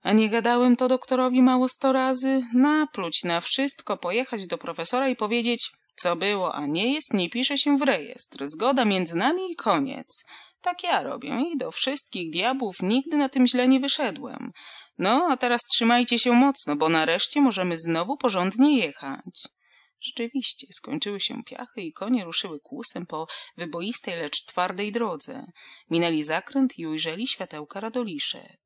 A nie gadałem to doktorowi mało sto razy? Napluć na wszystko, pojechać do profesora i powiedzieć, co było, a nie jest, nie pisze się w rejestr. Zgoda między nami i koniec. Tak ja robię i do wszystkich diabłów nigdy na tym źle nie wyszedłem. No, a teraz trzymajcie się mocno, bo nareszcie możemy znowu porządnie jechać. Rzeczywiście, skończyły się piachy i konie ruszyły kłusem po wyboistej, lecz twardej drodze. Minęli zakręt i ujrzeli światełka radoliszek.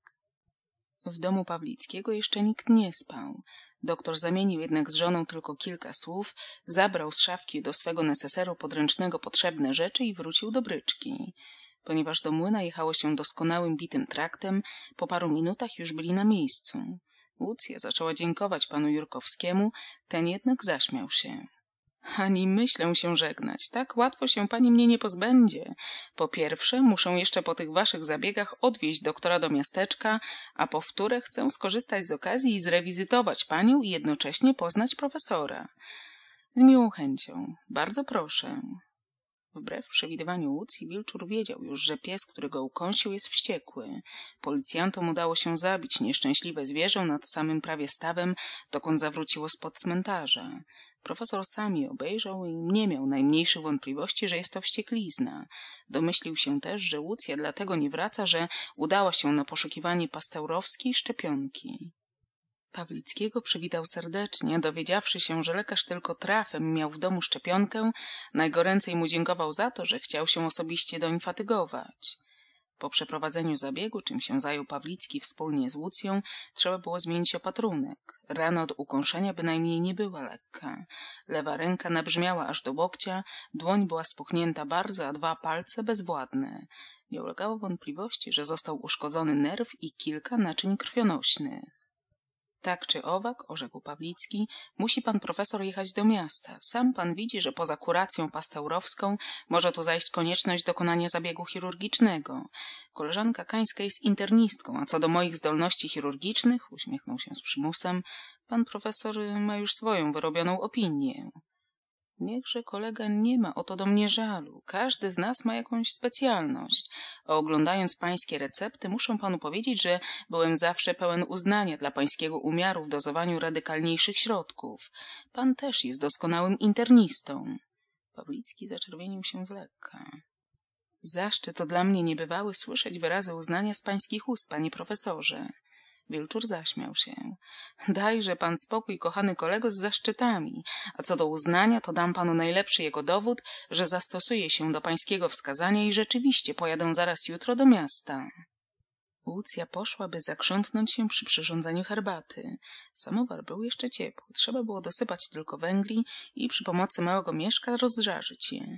W domu Pawlickiego jeszcze nikt nie spał. Doktor zamienił jednak z żoną tylko kilka słów, zabrał z szafki do swego neseseru podręcznego potrzebne rzeczy i wrócił do bryczki. Ponieważ do młyna jechało się doskonałym bitym traktem, po paru minutach już byli na miejscu. Łucja zaczęła dziękować panu Jurkowskiemu, ten jednak zaśmiał się. Ani myślę się żegnać. Tak łatwo się pani mnie nie pozbędzie. Po pierwsze, muszę jeszcze po tych waszych zabiegach odwieźć doktora do miasteczka, a po wtóre chcę skorzystać z okazji i zrewizytować panią i jednocześnie poznać profesora. Z miłą chęcią. Bardzo proszę. Wbrew przewidywaniu Łucji, Wilczur wiedział już, że pies, który go ukąsił, jest wściekły. Policjantom udało się zabić nieszczęśliwe zwierzę nad samym prawie stawem, dokąd zawróciło spod cmentarza. Profesor sami obejrzał i nie miał najmniejszych wątpliwości, że jest to wścieklizna. Domyślił się też, że Łucja dlatego nie wraca, że udała się na poszukiwanie pasteurowskiej szczepionki. Pawlickiego przywitał serdecznie, dowiedziawszy się, że lekarz tylko trafem miał w domu szczepionkę, najgoręcej mu dziękował za to, że chciał się osobiście doń fatygować. Po przeprowadzeniu zabiegu, czym się zajął Pawlicki wspólnie z Łucją, trzeba było zmienić opatrunek. Rana od ukąszenia bynajmniej nie była lekka. Lewa ręka nabrzmiała aż do bokcia, dłoń była spuchnięta bardzo, a dwa palce bezwładne. Nie ulegało wątpliwości, że został uszkodzony nerw i kilka naczyń krwionośnych. Tak czy owak, orzekł Pawlicki, musi pan profesor jechać do miasta. Sam pan widzi, że poza kuracją pasteurowską może tu zajść konieczność dokonania zabiegu chirurgicznego. Koleżanka Kańska jest internistką, a co do moich zdolności chirurgicznych, uśmiechnął się z przymusem, pan profesor ma już swoją wyrobioną opinię. Niechże kolega nie ma o to do mnie żalu. Każdy z nas ma jakąś specjalność. Oglądając pańskie recepty, muszę panu powiedzieć, że byłem zawsze pełen uznania dla pańskiego umiaru w dozowaniu radykalniejszych środków. Pan też jest doskonałym internistą. Pawlicki zaczerwienił się z lekka. Zaszczyt to dla mnie niebywały słyszeć wyrazy uznania z pańskich ust, panie profesorze. Wilczur zaśmiał się. Dajże pan spokój, kochany kolego, z zaszczytami. A co do uznania, to dam panu najlepszy jego dowód, że zastosuję się do pańskiego wskazania i rzeczywiście pojadę zaraz jutro do miasta. Łucja poszła, by zakrzątnąć się przy przyrządzaniu herbaty. Samowar był jeszcze ciepły. Trzeba było dosypać tylko węgli i przy pomocy małego mieszka rozżarzyć je.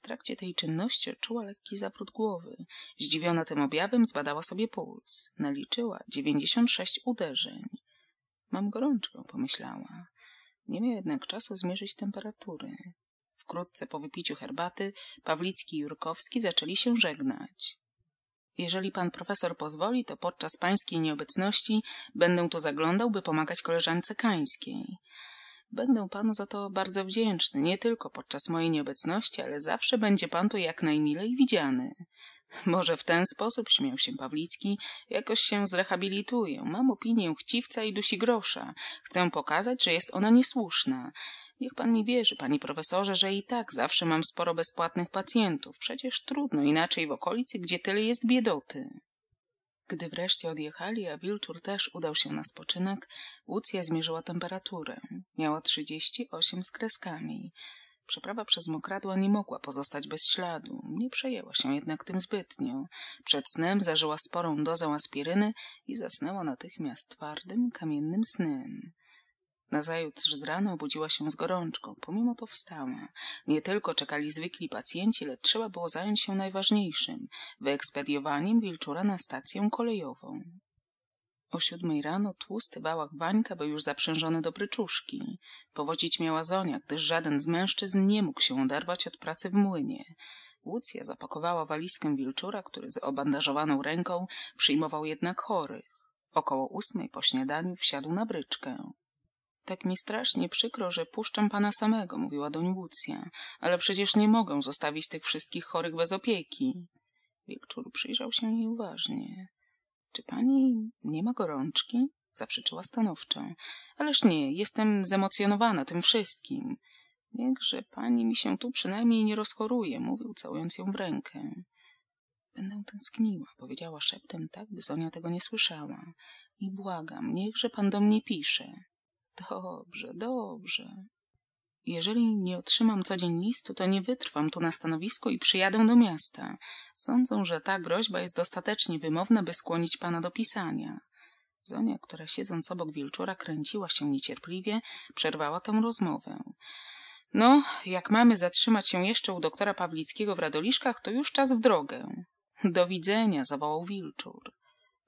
W trakcie tej czynności czuła lekki zawrót głowy. Zdziwiona tym objawem zbadała sobie puls. Naliczyła 96 uderzeń. Mam gorączkę, pomyślała. Nie miał jednak czasu zmierzyć temperatury. Wkrótce po wypiciu herbaty Pawlicki i Jurkowski zaczęli się żegnać. Jeżeli pan profesor pozwoli, to podczas pańskiej nieobecności będę tu zaglądał, by pomagać koleżance Kańskiej. Będę panu za to bardzo wdzięczny, nie tylko podczas mojej nieobecności, ale zawsze będzie pan tu jak najmilej widziany. Może w ten sposób, śmiał się Pawlicki, jakoś się zrehabilituję. Mam opinię chciwca i dusi grosza. Chcę pokazać, że jest ona niesłuszna. Niech pan mi wierzy, panie profesorze, że i tak zawsze mam sporo bezpłatnych pacjentów. Przecież trudno inaczej w okolicy, gdzie tyle jest biedoty. Gdy wreszcie odjechali, a Wilczur też udał się na spoczynek, Łucja zmierzyła temperaturę. Miała 38 z kreskami. Przeprawa przez mokradła nie mogła pozostać bez śladu. Nie przejęła się jednak tym zbytnio. Przed snem zażyła sporą dozę aspiryny i zasnęła natychmiast twardym, kamiennym snem. Nazajutrz z rana obudziła się z gorączką. Pomimo to wstała. Nie tylko czekali zwykli pacjenci, lecz trzeba było zająć się najważniejszym – wyekspediowaniem wilczura na stację kolejową. O siódmej rano tłusty bałak bańka był już zaprzężony do pryczuszki. Powodzić miała Zonia, gdyż żaden z mężczyzn nie mógł się oderwać od pracy w młynie. Łucja zapakowała walizkę wilczura, który z obandażowaną ręką przyjmował jednak chorych. Około ósmej po śniadaniu wsiadł na bryczkę. Tak mi strasznie przykro, że puszczam pana samego, mówiła doń Lucja, ale przecież nie mogę zostawić tych wszystkich chorych bez opieki. Wilczur przyjrzał się jej uważnie. Czy pani nie ma gorączki? Zaprzeczyła stanowczo. Ależ nie, jestem zemocjonowana tym wszystkim. Niechże pani mi się tu przynajmniej nie rozchoruje, mówił, całując ją w rękę. Będę tęskniła, powiedziała szeptem, tak by Sonia tego nie słyszała. I błagam, niechże pan do mnie pisze. Dobrze, dobrze. Jeżeli nie otrzymam codzień listu, to nie wytrwam tu na stanowisku i przyjadę do miasta. Sądzą, że ta groźba jest dostatecznie wymowna, by skłonić pana do pisania. Zonia, która siedząc obok wilczura kręciła się niecierpliwie, przerwała tę rozmowę. No, jak mamy zatrzymać się jeszcze u doktora Pawlickiego w Radoliszkach, to już czas w drogę. Do widzenia, zawołał wilczur.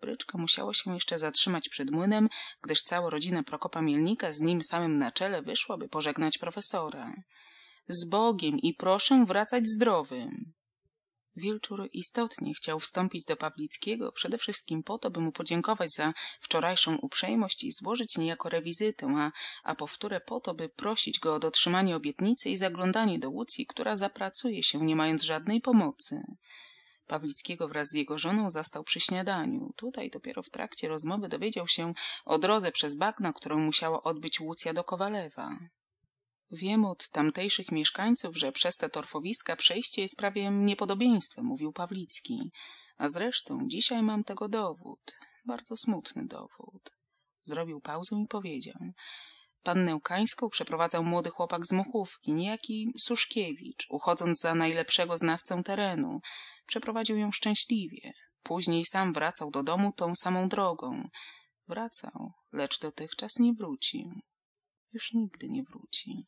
Bryczka musiało się jeszcze zatrzymać przed młynem, gdyż cała rodzina Prokopa Mielnika z nim samym na czele wyszła, by pożegnać profesora. Z Bogiem i proszę wracać zdrowym. Wilczur istotnie chciał wstąpić do Pawlickiego, przede wszystkim po to, by mu podziękować za wczorajszą uprzejmość i złożyć niejako rewizytę, a, a powtórę po to, by prosić go o dotrzymanie obietnicy i zaglądanie do Łucji, która zapracuje się, nie mając żadnej pomocy. Pawlickiego wraz z jego żoną zastał przy śniadaniu. Tutaj dopiero w trakcie rozmowy dowiedział się o drodze przez bagna, którą musiała odbyć Łucja do Kowalewa. Wiem od tamtejszych mieszkańców, że przez te torfowiska przejście jest prawie niepodobieństwem, mówił Pawlicki. A zresztą dzisiaj mam tego dowód. Bardzo smutny dowód. Zrobił pauzę i powiedział. Pannę Kańską przeprowadzał młody chłopak z Muchówki, niejaki Suszkiewicz, uchodząc za najlepszego znawcę terenu. Przeprowadził ją szczęśliwie. Później sam wracał do domu tą samą drogą. Wracał, lecz dotychczas nie wrócił. Już nigdy nie wróci.